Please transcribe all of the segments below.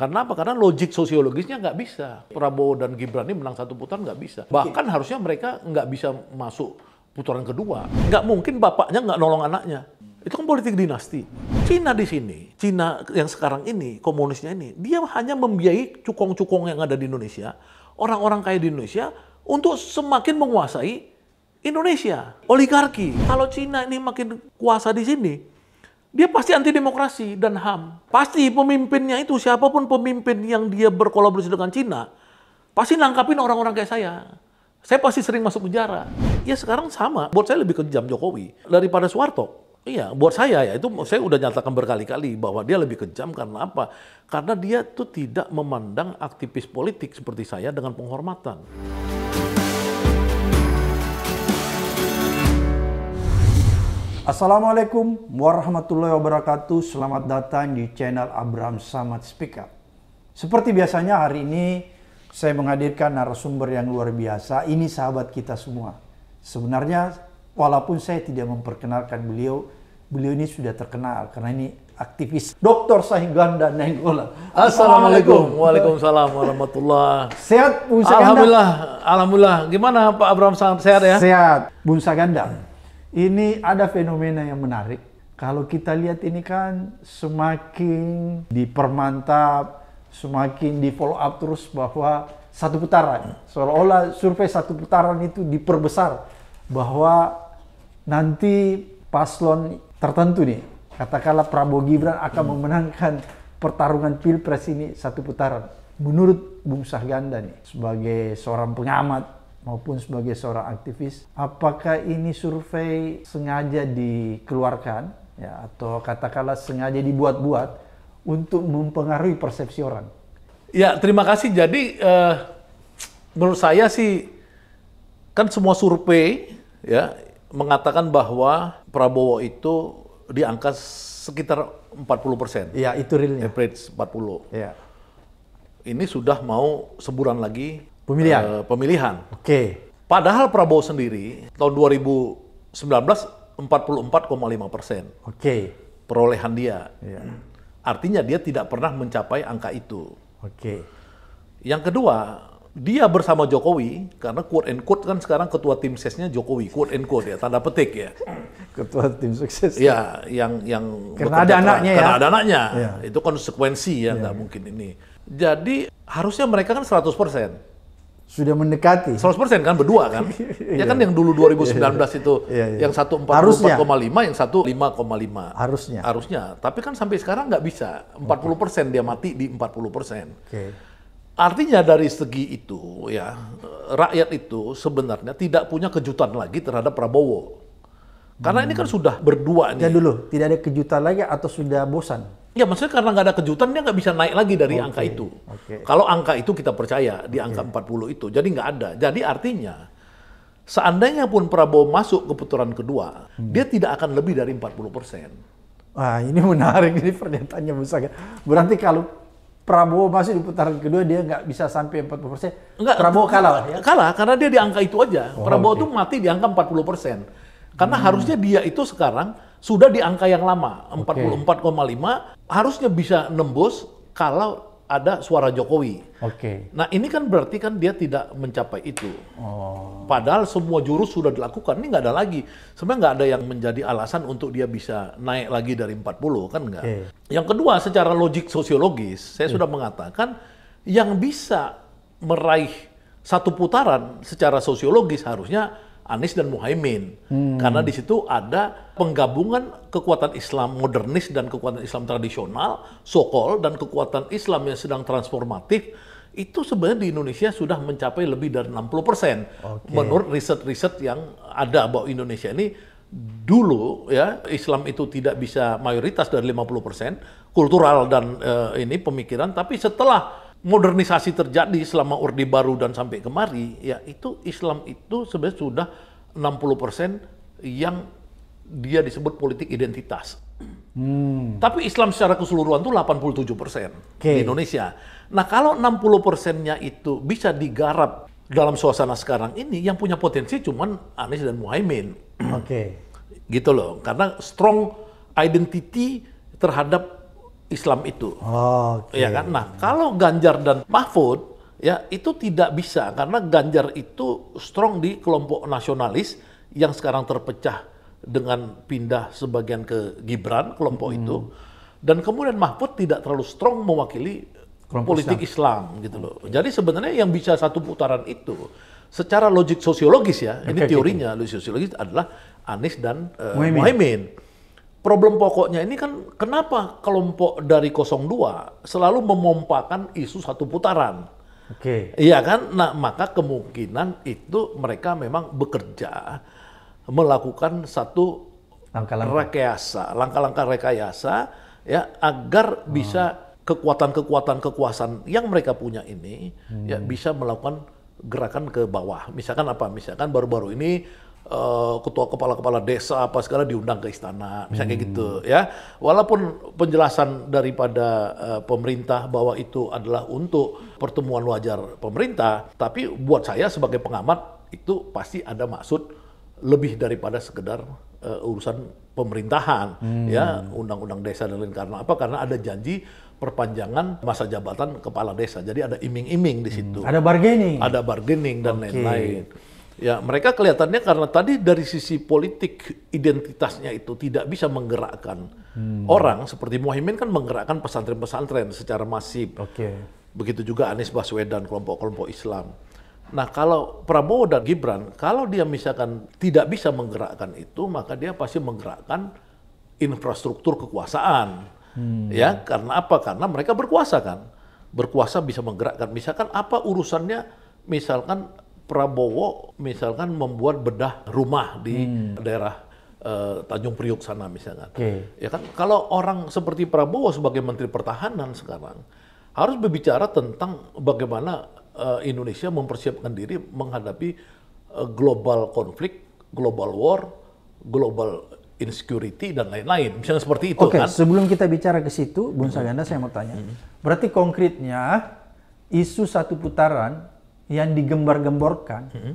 Karena apa? Karena logik sosiologisnya nggak bisa. Prabowo dan Gibran ini menang satu putaran nggak bisa. Bahkan harusnya mereka nggak bisa masuk putaran kedua. Nggak mungkin bapaknya nggak nolong anaknya. Itu kan politik dinasti. Cina di sini, Cina yang sekarang ini, komunisnya ini, dia hanya membiayai cukong-cukong yang ada di Indonesia, orang-orang kaya di Indonesia, untuk semakin menguasai Indonesia. Oligarki. Kalau Cina ini makin kuasa di sini, dia pasti anti demokrasi dan HAM. Pasti pemimpinnya itu siapapun pemimpin yang dia berkolaborasi dengan Cina, pasti nangkapin orang-orang kayak saya. Saya pasti sering masuk penjara. Ya sekarang sama, buat saya lebih kejam Jokowi daripada Soeharto. Iya, buat saya ya itu saya udah nyatakan berkali-kali bahwa dia lebih kejam karena apa? Karena dia tuh tidak memandang aktivis politik seperti saya dengan penghormatan. Assalamualaikum warahmatullahi wabarakatuh. Selamat datang di channel Abraham Samad Speak Up. Seperti biasanya hari ini saya menghadirkan narasumber yang luar biasa. Ini sahabat kita semua. Sebenarnya walaupun saya tidak memperkenalkan beliau, beliau ini sudah terkenal karena ini aktivis Dr. Ganda Nenggola. Assalamualaikum. Waalaikumsalam warahmatullah. Sehat Bung Saganda? Alhamdulillah, alhamdulillah. Gimana Pak Abraham sehat ya? Sehat. Bung Saganda ini ada fenomena yang menarik. Kalau kita lihat ini kan semakin dipermantap, semakin di follow up terus bahwa satu putaran. Seolah-olah survei satu putaran itu diperbesar bahwa nanti paslon tertentu nih, katakanlah Prabowo Gibran akan hmm. memenangkan pertarungan Pilpres ini satu putaran. Menurut Bung Sahganda nih, sebagai seorang pengamat maupun sebagai seorang aktivis, apakah ini survei sengaja dikeluarkan ya atau katakanlah sengaja dibuat-buat untuk mempengaruhi persepsi orang? Ya, terima kasih. Jadi uh, menurut saya sih kan semua survei ya mengatakan bahwa Prabowo itu di angka sekitar 40 persen. Iya, itu realnya. Average 40. Iya. Ini sudah mau sebulan lagi pemilihan. Uh, pemilihan. Oke. Okay. Padahal Prabowo sendiri tahun 2019 44,5 persen. Oke. Okay. Perolehan dia. Yeah. Artinya dia tidak pernah mencapai angka itu. Oke. Okay. Yang kedua, dia bersama Jokowi karena quote and quote kan sekarang ketua tim sesnya Jokowi quote and quote ya tanda petik ya. Ketua tim sukses. Ya, yang yang karena ya. ada anaknya karena ya. ada anaknya. Ya. Itu konsekuensi ya, nggak iya. mungkin ini. Jadi harusnya mereka kan 100 persen sudah mendekati. 100% kan berdua kan? ya kan iya. yang dulu 2019 iya, iya, itu yang satu empat puluh lima yang satu lima koma lima Harusnya. Harusnya. Tapi kan sampai sekarang nggak bisa. 40% persen dia mati di 40%. Oke. Okay. Artinya dari segi itu ya, rakyat itu sebenarnya tidak punya kejutan lagi terhadap Prabowo. Karena hmm. ini kan hmm. sudah berdua nih. Ya dulu, tidak ada kejutan lagi atau sudah bosan? Ya maksudnya karena nggak ada kejutan dia nggak bisa naik lagi dari okay. angka itu. Okay. Kalau angka itu kita percaya di angka 40 itu, jadi nggak ada. Jadi artinya seandainya pun Prabowo masuk ke putaran kedua, hmm. dia tidak akan lebih dari 40 persen. Ah, ini menarik ini pernyataannya misalnya. Berarti kalau Prabowo masih di putaran kedua dia nggak bisa sampai 40 persen. Enggak, Prabowo kalah ya? Kalah karena dia di angka itu aja. Oh, Prabowo okay. tuh mati di angka 40 persen. Karena hmm. harusnya dia itu sekarang sudah di angka yang lama, 44,5 okay. harusnya bisa nembus kalau ada suara Jokowi. Oke. Okay. Nah, ini kan berarti kan dia tidak mencapai itu. Oh. Padahal semua jurus sudah dilakukan, ini nggak ada lagi. Sebenarnya nggak ada yang menjadi alasan untuk dia bisa naik lagi dari 40, kan nggak. Okay. Yang kedua, secara logik sosiologis, saya hmm. sudah mengatakan yang bisa meraih satu putaran secara sosiologis harusnya Anies dan Muhaimin. Hmm. Karena di situ ada penggabungan kekuatan Islam modernis dan kekuatan Islam tradisional, sokol dan kekuatan Islam yang sedang transformatif itu sebenarnya di Indonesia sudah mencapai lebih dari 60 persen okay. menurut riset-riset yang ada bahwa Indonesia ini dulu ya Islam itu tidak bisa mayoritas dari 50 persen kultural dan uh, ini pemikiran tapi setelah modernisasi terjadi selama Orde Baru dan sampai kemari, ya itu Islam itu sebenarnya sudah 60% yang dia disebut politik identitas. Hmm. Tapi Islam secara keseluruhan itu 87 persen okay. di Indonesia. Nah kalau 60 persennya itu bisa digarap dalam suasana sekarang ini, yang punya potensi cuman Anies dan Muhaimin. Oke. Okay. Gitu loh, karena strong identity terhadap Islam itu. Oh, okay. Ya kan? Nah, kalau Ganjar dan Mahfud ya itu tidak bisa karena Ganjar itu strong di kelompok nasionalis yang sekarang terpecah dengan pindah sebagian ke Gibran kelompok hmm. itu dan kemudian Mahfud tidak terlalu strong mewakili kelompok politik Islam. Islam gitu loh. Jadi sebenarnya yang bisa satu putaran itu secara logik sosiologis ya, okay, ini teorinya gitu. logik sosiologis adalah Anies dan uh, eh, Muhaimin. Muhaimin problem pokoknya ini kan kenapa kelompok dari 02 selalu memompakan isu satu putaran. Oke. Okay. Iya kan? Nah, maka kemungkinan itu mereka memang bekerja melakukan satu langkah-langkah rekayasa, langkah-langkah rekayasa ya agar bisa oh. kekuatan-kekuatan kekuasaan yang mereka punya ini ya, hmm. ya bisa melakukan gerakan ke bawah. Misalkan apa? Misalkan baru-baru ini Eh, ketua kepala-kepala desa apa segala diundang ke istana, misalnya hmm. kayak gitu hmm. ya. Walaupun penjelasan daripada uh, pemerintah bahwa itu adalah untuk pertemuan wajar pemerintah, tapi buat saya sebagai pengamat itu pasti ada maksud lebih daripada sekedar uh, urusan pemerintahan hmm. ya undang-undang desa dan lain karena apa karena ada janji perpanjangan masa jabatan kepala desa jadi ada iming-iming di situ hmm. ada bargaining ada bargaining dan lain-lain okay. Ya, mereka kelihatannya karena tadi dari sisi politik identitasnya itu tidak bisa menggerakkan hmm. orang seperti Mohaimin kan menggerakkan pesantren-pesantren secara masif. Oke. Okay. Begitu juga Anies Baswedan kelompok-kelompok Islam. Nah, kalau Prabowo dan Gibran, kalau dia misalkan tidak bisa menggerakkan itu, maka dia pasti menggerakkan infrastruktur kekuasaan. Hmm. Ya, karena apa? Karena mereka berkuasa kan. Berkuasa bisa menggerakkan. Misalkan apa urusannya misalkan Prabowo misalkan membuat bedah rumah di hmm. daerah uh, Tanjung Priuk sana misalnya. Okay. Ya kan kalau orang seperti Prabowo sebagai Menteri Pertahanan sekarang harus berbicara tentang bagaimana uh, Indonesia mempersiapkan diri menghadapi uh, global konflik, global war, global insecurity dan lain-lain. Misalnya seperti itu okay, kan. sebelum kita bicara ke situ, Bung hmm. Saganda saya mau tanya. Hmm. Berarti konkretnya isu satu putaran yang digembar-gemborkan, hmm.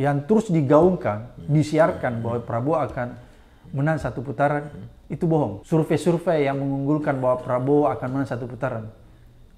yang terus digaungkan, disiarkan bahwa Prabowo akan menang satu putaran, hmm. itu bohong. Survei-survei yang mengunggulkan bahwa Prabowo akan menang satu putaran.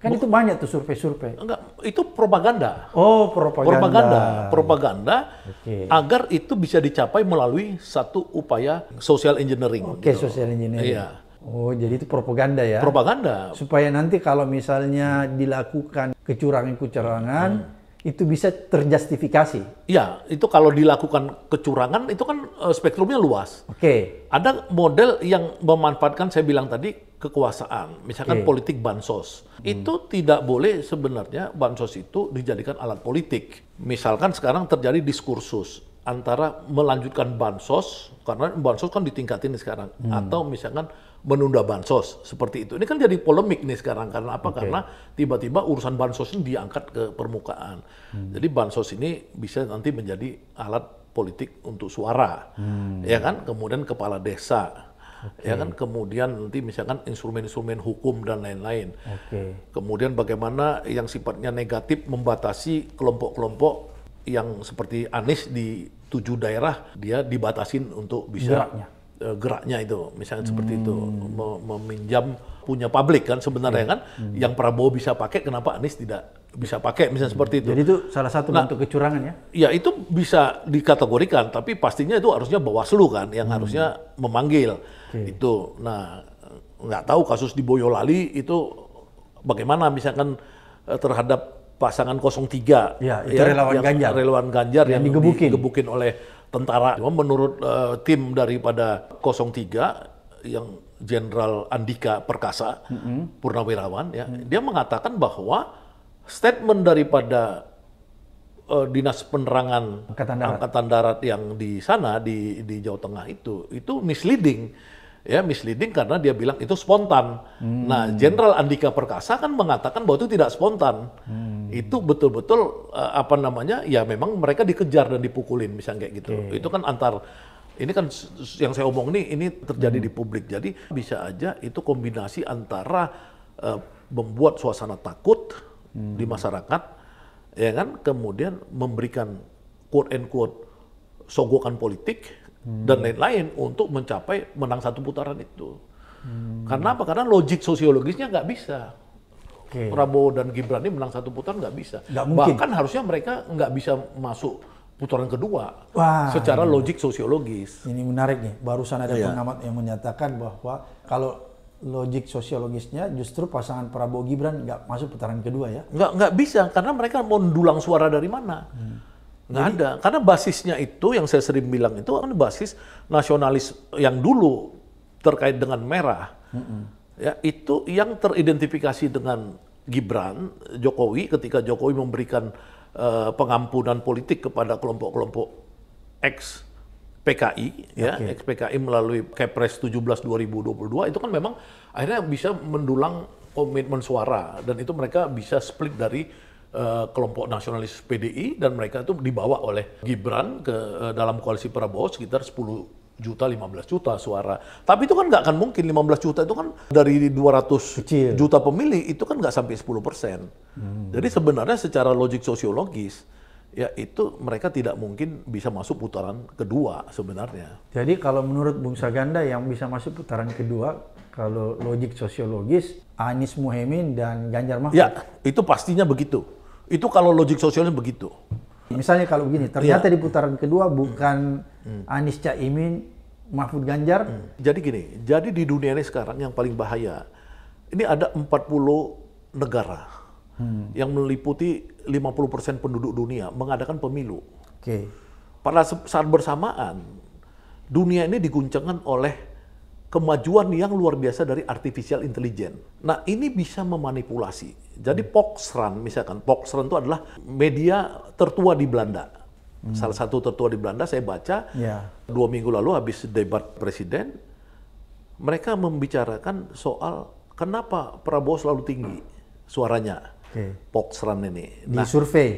Kan Buk itu banyak tuh survei-survei. Enggak, itu propaganda. Oh, propaganda. Propaganda, propaganda okay. agar itu bisa dicapai melalui satu upaya social engineering. Oke, okay, gitu. social engineering. Iya. Oh, jadi itu propaganda ya? Propaganda. Supaya nanti kalau misalnya dilakukan kecurangan-kecurangan, hmm itu bisa terjustifikasi. Ya, itu kalau dilakukan kecurangan itu kan eh, spektrumnya luas. Oke. Okay. Ada model yang memanfaatkan saya bilang tadi kekuasaan, misalkan okay. politik bansos. Hmm. Itu tidak boleh sebenarnya bansos itu dijadikan alat politik. Misalkan sekarang terjadi diskursus antara melanjutkan bansos karena bansos kan ditingkatin sekarang hmm. atau misalkan menunda bansos seperti itu. Ini kan jadi polemik nih sekarang karena apa? Okay. Karena tiba-tiba urusan bansos ini diangkat ke permukaan. Hmm. Jadi bansos ini bisa nanti menjadi alat politik untuk suara, hmm. ya kan? Kemudian kepala desa, okay. ya kan? Kemudian nanti misalkan instrumen-instrumen hukum dan lain-lain. Okay. Kemudian bagaimana yang sifatnya negatif membatasi kelompok-kelompok yang seperti Anies di tujuh daerah dia dibatasin untuk bisa geraknya Eh, geraknya itu, misalnya hmm. seperti itu, hmm. Mem meminjam punya publik kan sebenarnya hmm. kan, hmm. yang Prabowo bisa pakai, kenapa Anies tidak bisa pakai, misalnya seperti itu. Jadi itu salah satu nah, bentuk kecurangan ya? Ya itu bisa dikategorikan, tapi pastinya itu harusnya Bawaslu kan, yang hmm. harusnya memanggil okay. itu. Nah nggak tahu kasus di Boyolali itu bagaimana misalkan eh, terhadap pasangan 03 ya, itu ya, relawan yang Ganjar relawan Ganjar yang, yang digebukin. digebukin oleh tentara. Cuma menurut uh, tim daripada 03 yang Jenderal Andika Perkasa mm -hmm. Purnawirawan ya, mm -hmm. dia mengatakan bahwa statement daripada uh, dinas penerangan angkatan darat. angkatan darat yang di sana di di Jawa Tengah itu itu misleading ya misleading karena dia bilang itu spontan. Hmm. Nah, Jenderal Andika Perkasa kan mengatakan bahwa itu tidak spontan. Hmm. Itu betul-betul eh, apa namanya? Ya memang mereka dikejar dan dipukulin misalnya kayak gitu. Okay. Itu kan antar ini kan yang saya omong nih ini terjadi hmm. di publik. Jadi bisa aja itu kombinasi antara uh, membuat suasana takut hmm. di masyarakat ya kan kemudian memberikan quote and quote sogokan politik Hmm. dan lain-lain untuk mencapai menang satu putaran itu. Hmm. Karena apa? Karena logik sosiologisnya nggak bisa. Okay. Prabowo dan Gibran ini menang satu putaran nggak bisa. Gak mungkin. Bahkan harusnya mereka nggak bisa masuk putaran kedua Wah, secara ini. logik sosiologis. Ini menarik nih. Barusan ada yeah. pengamat yang menyatakan bahwa kalau logik sosiologisnya justru pasangan Prabowo Gibran nggak masuk putaran kedua ya? Nggak nggak bisa karena mereka mau dulang suara dari mana? Hmm. Nggak Jadi, ada, karena basisnya itu yang saya sering bilang itu kan basis nasionalis yang dulu terkait dengan merah, mm -mm. ya itu yang teridentifikasi dengan Gibran, Jokowi ketika Jokowi memberikan uh, pengampunan politik kepada kelompok-kelompok ex PKI, ya ex PKI melalui Kepres 17 2022 itu kan memang akhirnya bisa mendulang komitmen suara dan itu mereka bisa split dari Eh, kelompok nasionalis PDI dan mereka itu dibawa oleh Gibran ke eh, dalam koalisi Prabowo sekitar 10 juta 15 juta suara. Tapi itu kan nggak akan mungkin 15 juta itu kan dari 200 Kecil. juta pemilih itu kan nggak sampai 10 persen. Hmm. Jadi sebenarnya secara logik sosiologis ya itu mereka tidak mungkin bisa masuk putaran kedua sebenarnya. Jadi kalau menurut Bung Saganda yang bisa masuk putaran kedua kalau logik sosiologis Anies Muhaimin dan Ganjar Mahfud. Ya, itu pastinya begitu. Itu kalau logik sosialnya begitu. Misalnya kalau begini, ternyata ya. di putaran kedua bukan hmm. Anies Caimin, Mahfud Ganjar. Hmm. Jadi gini, jadi di dunia ini sekarang yang paling bahaya, ini ada 40 negara hmm. yang meliputi 50% penduduk dunia mengadakan pemilu. Oke. Okay. Pada saat bersamaan, dunia ini diguncangkan oleh kemajuan yang luar biasa dari artificial intelligence. Nah, ini bisa memanipulasi. Jadi Run misalkan, Run itu adalah media tertua di Belanda. Hmm. Salah satu tertua di Belanda saya baca yeah. dua minggu lalu habis debat presiden, mereka membicarakan soal kenapa Prabowo selalu tinggi suaranya. Okay. Run ini. Nah, di survei.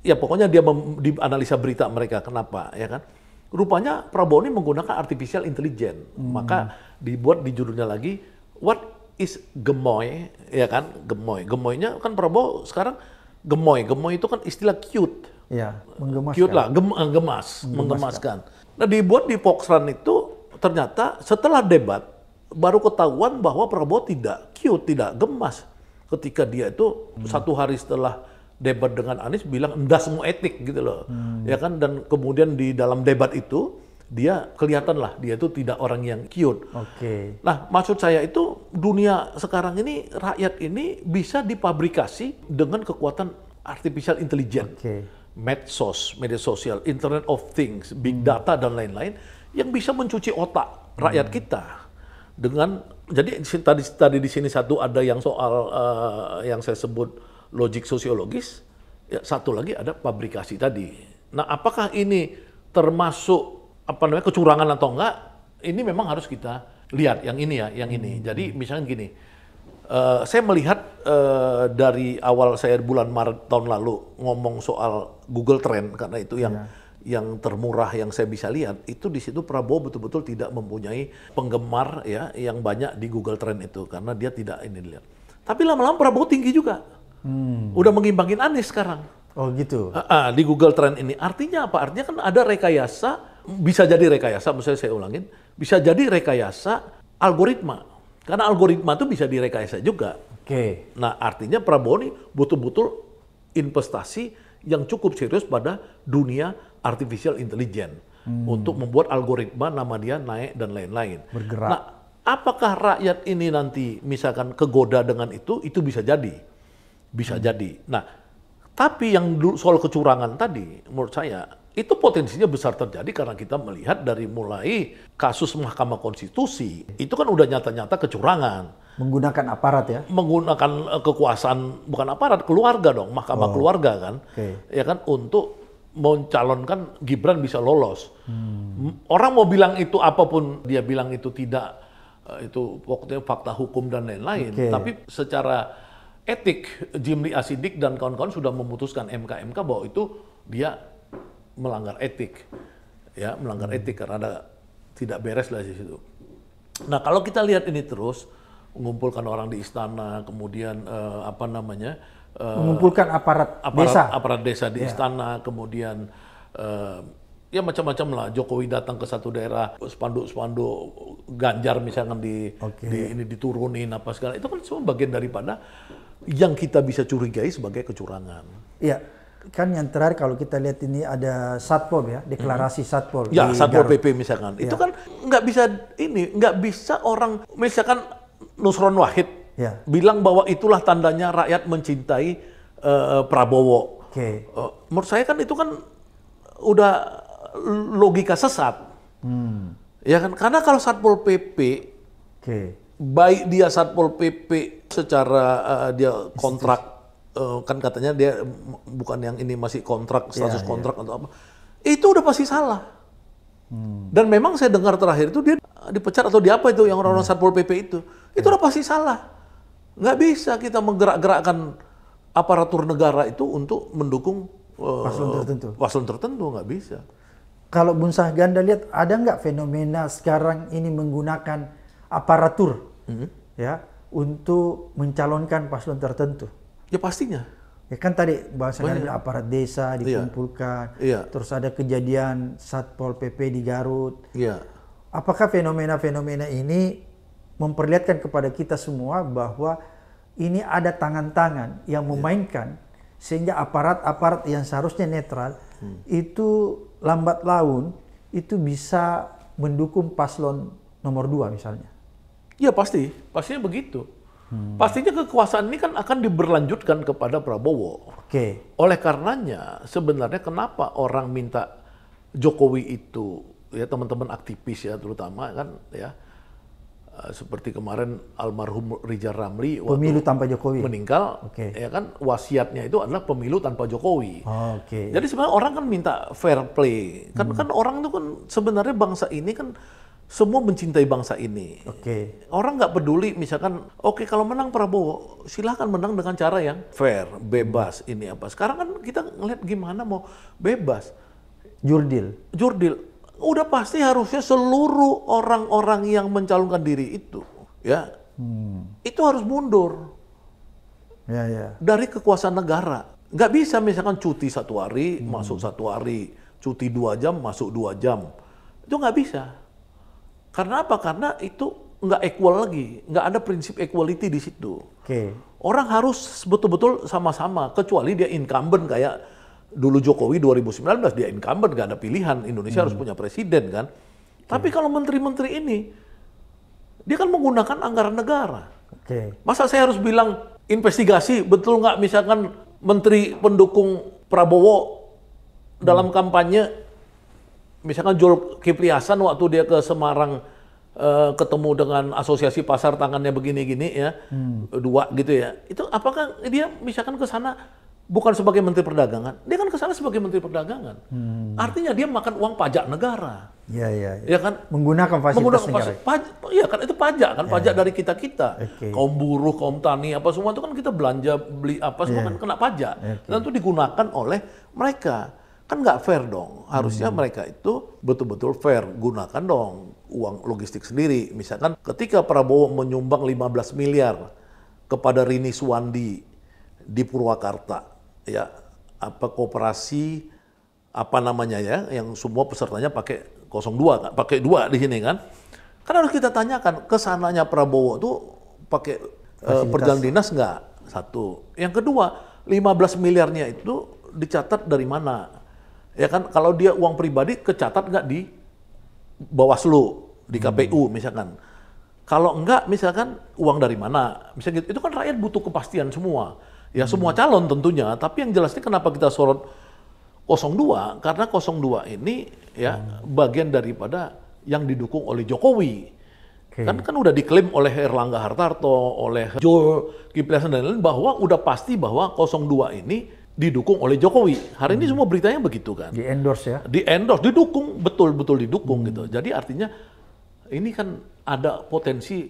Ya pokoknya dia di analisa berita mereka kenapa ya kan. Rupanya Prabowo ini menggunakan artificial intelligence. Hmm. Maka dibuat di judulnya lagi, what is gemoy, ya kan? Gemoy. Gemoynya kan Prabowo sekarang gemoy. Gemoy itu kan istilah cute. Ya, menggemaskan. Cute lah, gem, eh, gemas, menggemaskan. menggemaskan. Nah dibuat di Fox Run itu ternyata setelah debat, baru ketahuan bahwa Prabowo tidak cute, tidak gemas. Ketika dia itu hmm. satu hari setelah debat dengan Anies bilang endah semua etik gitu loh. Hmm. Ya kan dan kemudian di dalam debat itu dia kelihatan lah dia itu tidak orang yang cute. Oke. Okay. Nah, maksud saya itu dunia sekarang ini rakyat ini bisa dipabrikasi dengan kekuatan artificial intelligence. Okay. Medsos, media sosial, internet of things, big hmm. data dan lain-lain yang bisa mencuci otak rakyat hmm. kita dengan jadi tadi tadi di sini satu ada yang soal uh, yang saya sebut logik sosiologis, ya, satu lagi ada pabrikasi tadi. Nah, apakah ini termasuk apa namanya kecurangan atau enggak? Ini memang harus kita lihat yang ini ya, yang ini. Hmm. Jadi misalnya gini, uh, saya melihat uh, dari awal saya bulan Maret tahun lalu ngomong soal Google Trend karena itu yang yeah yang termurah yang saya bisa lihat itu di situ Prabowo betul-betul tidak mempunyai penggemar ya yang banyak di Google Trend itu karena dia tidak ini dilihat. Tapi lama-lama Prabowo tinggi juga. Hmm. Udah mengimbangin Anies sekarang. Oh gitu. Uh, uh, di Google Trend ini artinya apa? Artinya kan ada rekayasa, bisa jadi rekayasa, misalnya saya ulangin, bisa jadi rekayasa algoritma. Karena algoritma itu bisa direkayasa juga. Oke. Okay. Nah artinya Prabowo ini betul-betul investasi yang cukup serius pada dunia artificial intelligence hmm. untuk membuat algoritma nama dia naik dan lain-lain. Bergerak. Nah, apakah rakyat ini nanti misalkan kegoda dengan itu? Itu bisa jadi bisa hmm. jadi. Nah, tapi yang soal kecurangan tadi, menurut saya, itu potensinya besar terjadi karena kita melihat dari mulai kasus Mahkamah Konstitusi, itu kan udah nyata-nyata kecurangan. Menggunakan aparat ya? Menggunakan eh, kekuasaan, bukan aparat, keluarga dong, Mahkamah oh. Keluarga kan. Okay. Ya kan, untuk mencalonkan Gibran bisa lolos. Hmm. Orang mau bilang itu apapun, dia bilang itu tidak, eh, itu pokoknya fakta hukum dan lain-lain. Okay. Tapi secara etik Jimli Asidik dan kawan-kawan sudah memutuskan MKMK mk bahwa itu dia melanggar etik. Ya, melanggar hmm. etik karena ada tidak beres lah di situ. Nah, kalau kita lihat ini terus mengumpulkan orang di istana, kemudian eh, apa namanya? Eh, mengumpulkan aparat, aparat desa. Aparat desa di yeah. istana, kemudian eh, ya macam-macam lah Jokowi datang ke satu daerah spanduk-spanduk Ganjar misalkan di, okay. di ini diturunin apa segala itu kan semua bagian daripada yang kita bisa curigai sebagai kecurangan. Iya. Kan yang terakhir kalau kita lihat ini ada satpol ya, deklarasi hmm. satpol. Ya, satpol Garut. PP misalkan. Ya. Itu iya. kan nggak bisa ini, nggak bisa orang misalkan Nusron Wahid ya. bilang bahwa itulah tandanya rakyat mencintai uh, Prabowo. Oke. Okay. Uh, eh, menurut saya kan itu kan udah logika sesat. Hmm. Ya kan? Karena kalau satpol PP okay baik dia satpol pp secara uh, dia kontrak uh, kan katanya dia bukan yang ini masih kontrak iya, status yeah, kontrak yeah. atau apa itu udah pasti salah hmm. dan memang saya dengar terakhir itu dia dipecat atau diapa itu yang orang-orang hmm. satpol pp itu itu yeah. udah pasti salah nggak bisa kita menggerak-gerakkan aparatur negara itu untuk mendukung uh, paslon tertentu paslon tertentu nggak bisa kalau Bun Sahganda lihat ada nggak fenomena sekarang ini menggunakan aparatur hmm. ya untuk mencalonkan paslon tertentu. Ya pastinya. Ya kan tadi Bang ada aparat desa iya. dikumpulkan, Iya. terus ada kejadian satpol pp di Garut. Iya. Apakah fenomena-fenomena ini memperlihatkan kepada kita semua bahwa ini ada tangan-tangan yang iya. memainkan iya. sehingga aparat-aparat yang seharusnya netral hmm. itu lambat laun itu bisa mendukung paslon nomor dua misalnya. Iya pasti, pastinya begitu. Hmm. Pastinya kekuasaan ini kan akan diberlanjutkan kepada Prabowo. Oke. Okay. Oleh karenanya sebenarnya kenapa orang minta Jokowi itu ya teman-teman aktivis ya terutama kan ya eh, seperti kemarin almarhum Rijal Ramli pemilu tanpa Jokowi meninggal okay. ya kan wasiatnya itu adalah pemilu tanpa Jokowi. Oh, Oke. Okay. Jadi sebenarnya orang kan minta fair play. Kan hmm. kan orang itu kan sebenarnya bangsa ini kan semua mencintai bangsa ini. Oke. Okay. Orang nggak peduli misalkan, oke okay, kalau menang Prabowo, silahkan menang dengan cara yang fair, bebas ini apa. Sekarang kan kita ngeliat gimana mau bebas. Jurdil. Jurdil. Udah pasti harusnya seluruh orang-orang yang mencalonkan diri itu, ya, hmm. itu harus mundur. Ya, ya. Dari kekuasaan negara. Nggak bisa misalkan cuti satu hari, hmm. masuk satu hari. Cuti dua jam, masuk dua jam. Itu nggak bisa karena apa? Karena itu nggak equal lagi, nggak ada prinsip equality di situ. Okay. Orang harus betul-betul sama-sama, kecuali dia incumbent kayak dulu Jokowi 2019 dia incumbent nggak ada pilihan, Indonesia hmm. harus punya presiden kan. Okay. Tapi kalau menteri-menteri ini dia kan menggunakan anggaran negara. Okay. Masa saya harus bilang investigasi betul nggak misalkan menteri pendukung Prabowo dalam hmm. kampanye misalkan Jol Kipli Hasan waktu dia ke Semarang uh, ketemu dengan asosiasi pasar tangannya begini-gini ya, hmm. dua gitu ya. Itu apakah dia misalkan ke sana bukan sebagai menteri perdagangan, dia kan ke sana sebagai menteri perdagangan. Hmm. Artinya dia makan uang pajak negara. Iya, iya. iya. Ya kan? Menggunakan fasilitas Menggunakan negara. Pajak, iya kan itu pajak kan, ya. pajak dari kita-kita. Okay. Kaum buruh, kaum tani, apa semua itu kan kita belanja, beli apa semua ya. kan kena pajak. Okay. Dan itu digunakan oleh mereka. Kan nggak fair dong. Harusnya hmm. mereka itu betul-betul fair. Gunakan dong uang logistik sendiri. Misalkan ketika Prabowo menyumbang 15 miliar kepada Rini Suwandi di Purwakarta, ya apa kooperasi apa namanya ya yang semua pesertanya pakai 02 kan, pakai dua di sini kan. Kan harus kita tanyakan kesananya Prabowo tuh pakai uh, eh, perjalanan dinas nggak? Satu. Yang kedua, 15 miliarnya itu dicatat dari mana? ya kan kalau dia uang pribadi kecatat nggak di Bawaslu di KPU hmm. misalkan kalau enggak misalkan uang dari mana misalnya gitu itu kan rakyat butuh kepastian semua ya hmm. semua calon tentunya tapi yang jelasnya kenapa kita sorot 02 karena 02 ini ya hmm. bagian daripada yang didukung oleh Jokowi okay. kan kan udah diklaim oleh Erlangga Hartarto oleh Joe Kiplesan dan lain-lain bahwa udah pasti bahwa 02 ini didukung oleh Jokowi. Hari hmm. ini semua beritanya begitu kan. Di endorse ya. Di endorse, didukung, betul-betul didukung hmm. gitu. Jadi artinya ini kan ada potensi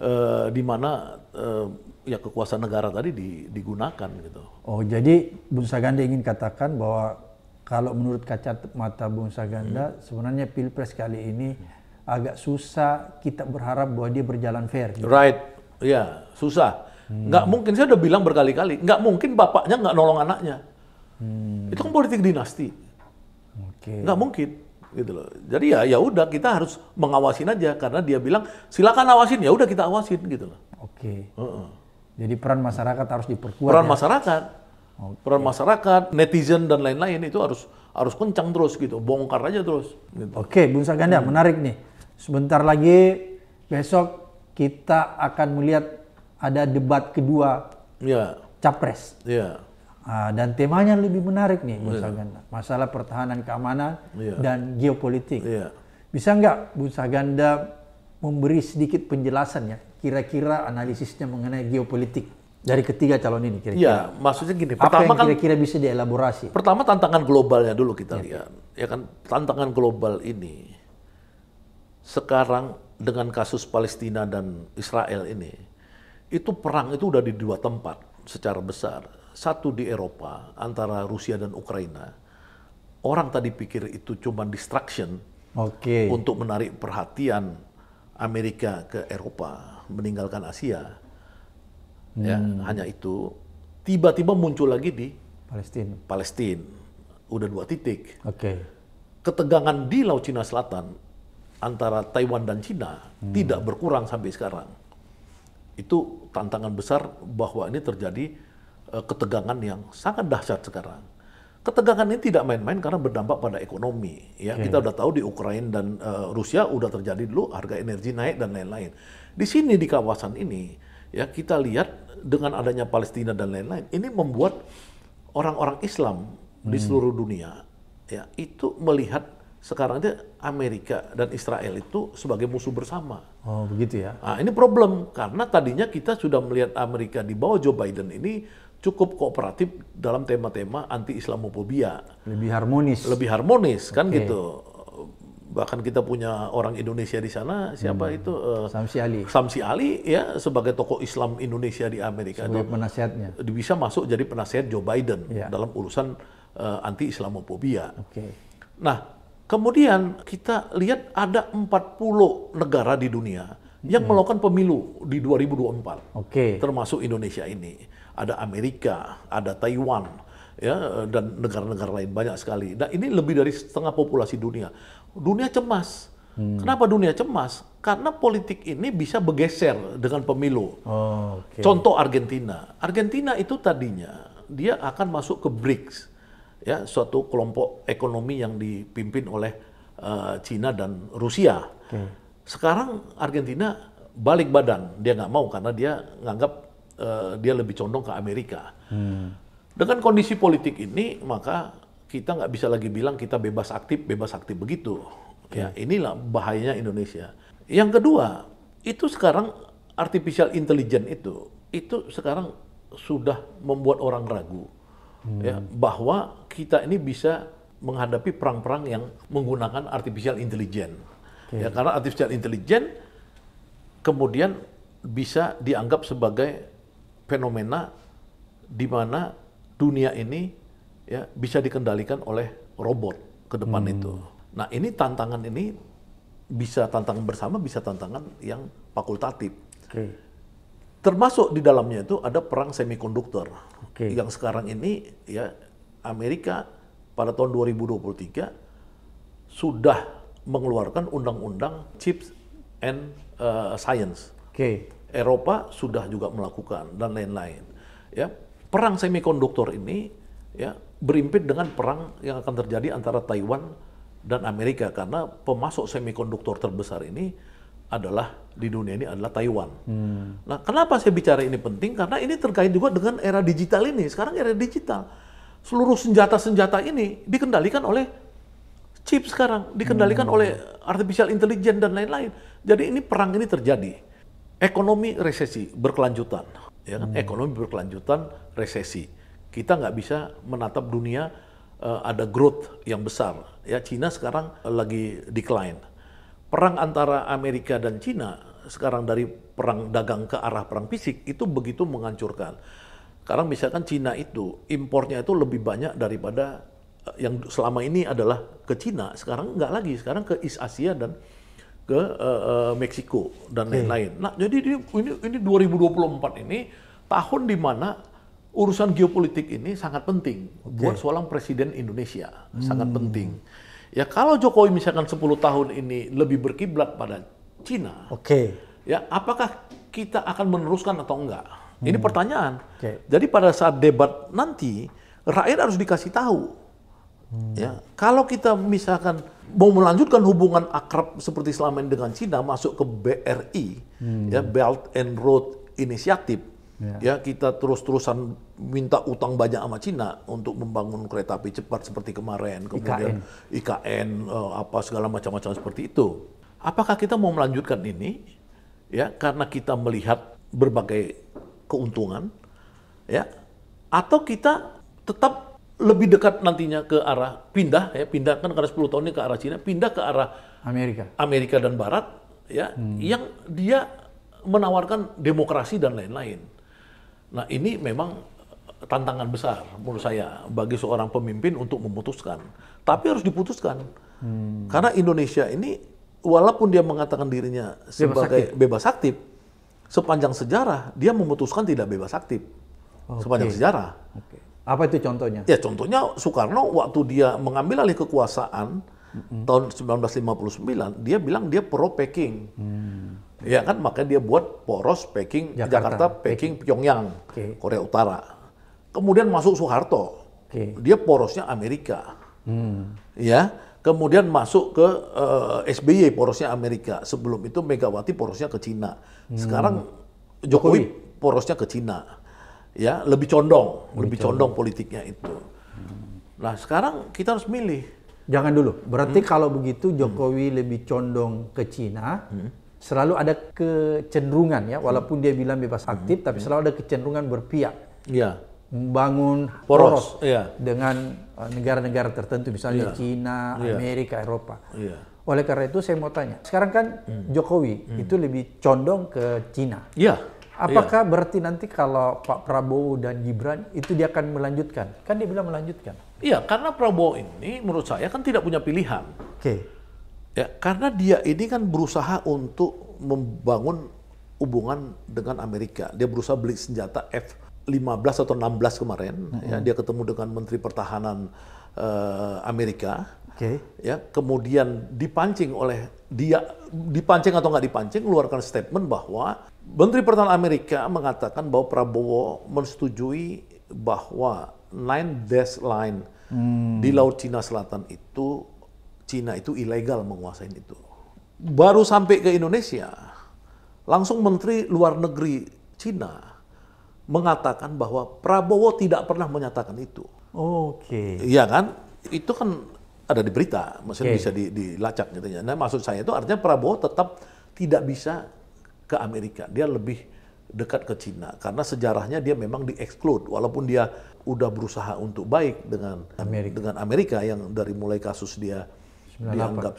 uh, di mana uh, ya kekuasaan negara tadi di, digunakan gitu. Oh, jadi Bung Saganda ingin katakan bahwa kalau menurut kacamata Bung Saganda hmm. sebenarnya Pilpres kali ini agak susah kita berharap bahwa dia berjalan fair. Gitu. Right. Ya, susah Nggak mungkin, saya udah bilang berkali-kali, nggak mungkin bapaknya nggak nolong anaknya. Hmm. Itu kan politik dinasti. Okay. Nggak mungkin gitu loh. Jadi ya ya udah kita harus mengawasin aja karena dia bilang silakan awasin ya udah kita awasin gitu loh. Oke. Okay. Uh -uh. Jadi peran masyarakat harus diperkuat. Peran ya? masyarakat. Okay. Peran masyarakat, netizen dan lain-lain itu harus harus kencang terus gitu, bongkar aja terus. Gitu. Oke, okay, Bung Saganda hmm. menarik nih. Sebentar lagi besok kita akan melihat ada debat kedua yeah. capres. Yeah. Ya. Uh, dan temanya lebih menarik nih, ya. Bu yeah. Saganda. Masalah pertahanan keamanan yeah. dan geopolitik. Yeah. Bisa nggak Bu Saganda memberi sedikit penjelasan ya, kira-kira analisisnya mengenai geopolitik dari ketiga calon ini kira-kira? Ya, maksudnya gini. Apa pertama yang kira-kira bisa dielaborasi? Pertama tantangan globalnya dulu kita ya. lihat. Ya kan, tantangan global ini sekarang dengan kasus Palestina dan Israel ini, itu perang itu udah di dua tempat secara besar. Satu di Eropa antara Rusia dan Ukraina. Orang tadi pikir itu cuma distraction okay. untuk menarik perhatian Amerika ke Eropa, meninggalkan Asia. Ya, hmm. Ya, hanya itu. Tiba-tiba muncul lagi di Palestina. Palestina. Udah dua titik. Okay. Ketegangan di Laut Cina Selatan antara Taiwan dan Cina hmm. tidak berkurang sampai sekarang. Itu tantangan besar bahwa ini terjadi eh, ketegangan yang sangat dahsyat sekarang. Ketegangan ini tidak main-main karena berdampak pada ekonomi. Ya, iya. kita sudah tahu di Ukraina dan uh, Rusia udah terjadi dulu harga energi naik dan lain-lain. Di sini di kawasan ini, ya kita lihat dengan adanya Palestina dan lain-lain, ini membuat orang-orang Islam hmm. di seluruh dunia ya itu melihat sekarang itu Amerika dan Israel itu sebagai musuh bersama. Oh begitu ya. Nah, ini problem karena tadinya kita sudah melihat Amerika di bawah Joe Biden ini cukup kooperatif dalam tema-tema anti Islamophobia. Lebih harmonis. Lebih harmonis okay. kan gitu. Bahkan kita punya orang Indonesia di sana siapa hmm. itu eh, Samsi Ali. Samsi Ali ya sebagai tokoh Islam Indonesia di Amerika sebagai penasihatnya. Bisa masuk jadi penasihat Joe Biden ya. dalam urusan uh, eh, anti Islamophobia. Oke. Okay. Nah, Kemudian kita lihat ada 40 negara di dunia yang hmm. melakukan pemilu di 2024. Oke. Okay. Termasuk Indonesia ini. Ada Amerika, ada Taiwan, ya dan negara-negara lain banyak sekali. Dan ini lebih dari setengah populasi dunia. Dunia cemas. Hmm. Kenapa dunia cemas? Karena politik ini bisa bergeser dengan pemilu. Oh, okay. Contoh Argentina. Argentina itu tadinya dia akan masuk ke BRICS ya suatu kelompok ekonomi yang dipimpin oleh uh, Cina dan Rusia. Hmm. Sekarang Argentina balik badan, dia nggak mau karena dia nganggap uh, dia lebih condong ke Amerika. Hmm. Dengan kondisi politik ini, maka kita nggak bisa lagi bilang kita bebas aktif, bebas aktif begitu. Hmm. Ya, inilah bahayanya Indonesia. Yang kedua, itu sekarang artificial intelligence itu, itu sekarang sudah membuat orang ragu hmm. ya, bahwa kita ini bisa menghadapi perang-perang yang menggunakan artificial intelligence. Okay. Ya, karena artificial intelligence kemudian bisa dianggap sebagai fenomena di mana dunia ini ya bisa dikendalikan oleh robot ke depan hmm. itu. Nah, ini tantangan ini bisa tantangan bersama, bisa tantangan yang fakultatif. Okay. Termasuk di dalamnya itu ada perang semikonduktor. Okay. Yang sekarang ini ya Amerika pada tahun 2023 sudah mengeluarkan undang-undang Chips and uh, Science. Okay. Eropa sudah juga melakukan dan lain-lain. Ya, perang semikonduktor ini ya berimpit dengan perang yang akan terjadi antara Taiwan dan Amerika karena pemasok semikonduktor terbesar ini adalah di dunia ini adalah Taiwan. Hmm. Nah, kenapa saya bicara ini penting? Karena ini terkait juga dengan era digital ini. Sekarang era digital, seluruh senjata-senjata ini dikendalikan oleh chip sekarang, dikendalikan hmm. oleh artificial intelligence dan lain-lain. Jadi ini perang ini terjadi. Ekonomi resesi berkelanjutan, ya kan? Hmm. Ekonomi berkelanjutan resesi. Kita nggak bisa menatap dunia uh, ada growth yang besar. Ya, Cina sekarang lagi decline perang antara Amerika dan Cina sekarang dari perang dagang ke arah perang fisik itu begitu menghancurkan. Sekarang misalkan Cina itu impornya itu lebih banyak daripada eh, yang selama ini adalah ke Cina, sekarang nggak lagi, sekarang ke East Asia dan ke uh, uh, Meksiko dan hmm. lain-lain. Hmm. Nah, jadi ini ini 2024 ini tahun di mana urusan geopolitik ini sangat penting okay. buat seorang presiden Indonesia, hmm. sangat penting. Ya kalau Jokowi misalkan 10 tahun ini lebih berkiblat pada Cina, oke. Okay. Ya, apakah kita akan meneruskan atau enggak? Hmm. Ini pertanyaan. Okay. Jadi pada saat debat nanti rakyat harus dikasih tahu. Hmm. Ya, kalau kita misalkan mau melanjutkan hubungan akrab seperti selama ini dengan Cina masuk ke BRI, hmm. ya Belt and Road Initiative, Ya. ya kita terus-terusan minta utang banyak sama Cina untuk membangun kereta api cepat seperti kemarin, kemudian IKN, IKN eh, apa segala macam-macam seperti itu. Apakah kita mau melanjutkan ini? Ya, karena kita melihat berbagai keuntungan, ya, atau kita tetap lebih dekat nantinya ke arah pindah ya pindah kan karena 10 tahun ini ke arah Cina pindah ke arah Amerika Amerika dan Barat ya hmm. yang dia menawarkan demokrasi dan lain-lain Nah ini memang eh, tantangan besar menurut saya bagi seorang pemimpin untuk memutuskan. Tapi harus diputuskan. Hmm. Karena Indonesia ini walaupun dia mengatakan dirinya sebagai bebas aktif, bebas aktif sepanjang sejarah dia memutuskan tidak bebas aktif. Okay. Sepanjang sejarah. Okay. Apa itu contohnya? Ya contohnya Soekarno waktu dia mengambil alih kekuasaan mm -hmm. tahun 1959 dia bilang dia pro packing. Hmm. Ya kan, makanya dia buat poros Peking Jakarta, Jakarta Peking Pyongyang, okay. Korea Utara. Kemudian masuk Soeharto, okay. dia porosnya Amerika. Hmm. Ya, kemudian masuk ke uh, eh, SBY porosnya Amerika. Sebelum itu Megawati porosnya ke Cina. Hmm. Sekarang hmm. Jokowi, Jokowi porosnya ke Cina. Ya, lebih condong, lebih, lebih condong. condong politiknya itu. Hmm. Nah, sekarang kita harus milih. Jangan dulu. Berarti hmm. kalau begitu Jokowi hmm. lebih condong ke Cina. Hmm selalu ada kecenderungan ya walaupun dia bilang bebas aktif hmm. tapi hmm. selalu ada kecenderungan berpihak ya. membangun poros, poros ya. dengan uh, negara-negara tertentu misalnya ya. Cina, ya. Amerika, Eropa. Ya. Oleh karena itu saya mau tanya, sekarang kan hmm. Jokowi hmm. itu lebih condong ke Cina. Ya. Apakah ya. berarti nanti kalau Pak Prabowo dan Gibran itu dia akan melanjutkan? Kan dia bilang melanjutkan. Iya, karena Prabowo ini menurut saya kan tidak punya pilihan. Oke. Okay Ya, karena dia ini kan berusaha untuk membangun hubungan dengan Amerika. Dia berusaha beli senjata F-15 atau 16 kemarin. Mm -hmm. ya, dia ketemu dengan Menteri Pertahanan uh, Amerika. Okay. Ya, kemudian dipancing oleh dia dipancing atau nggak dipancing, mengeluarkan statement bahwa Menteri Pertahanan Amerika mengatakan bahwa Prabowo menyetujui bahwa nine dash line hmm. di Laut Cina Selatan itu Cina itu ilegal menguasai itu. Baru sampai ke Indonesia, langsung Menteri Luar Negeri Cina mengatakan bahwa Prabowo tidak pernah menyatakan itu. Oke. Okay. Iya kan? Itu kan ada di berita, maksudnya okay. bisa dilacak gitu ya. Nah, maksud saya itu artinya Prabowo tetap tidak bisa ke Amerika. Dia lebih dekat ke Cina karena sejarahnya dia memang dieksklud walaupun dia udah berusaha untuk baik dengan Amerika. dengan Amerika yang dari mulai kasus dia 98. dianggap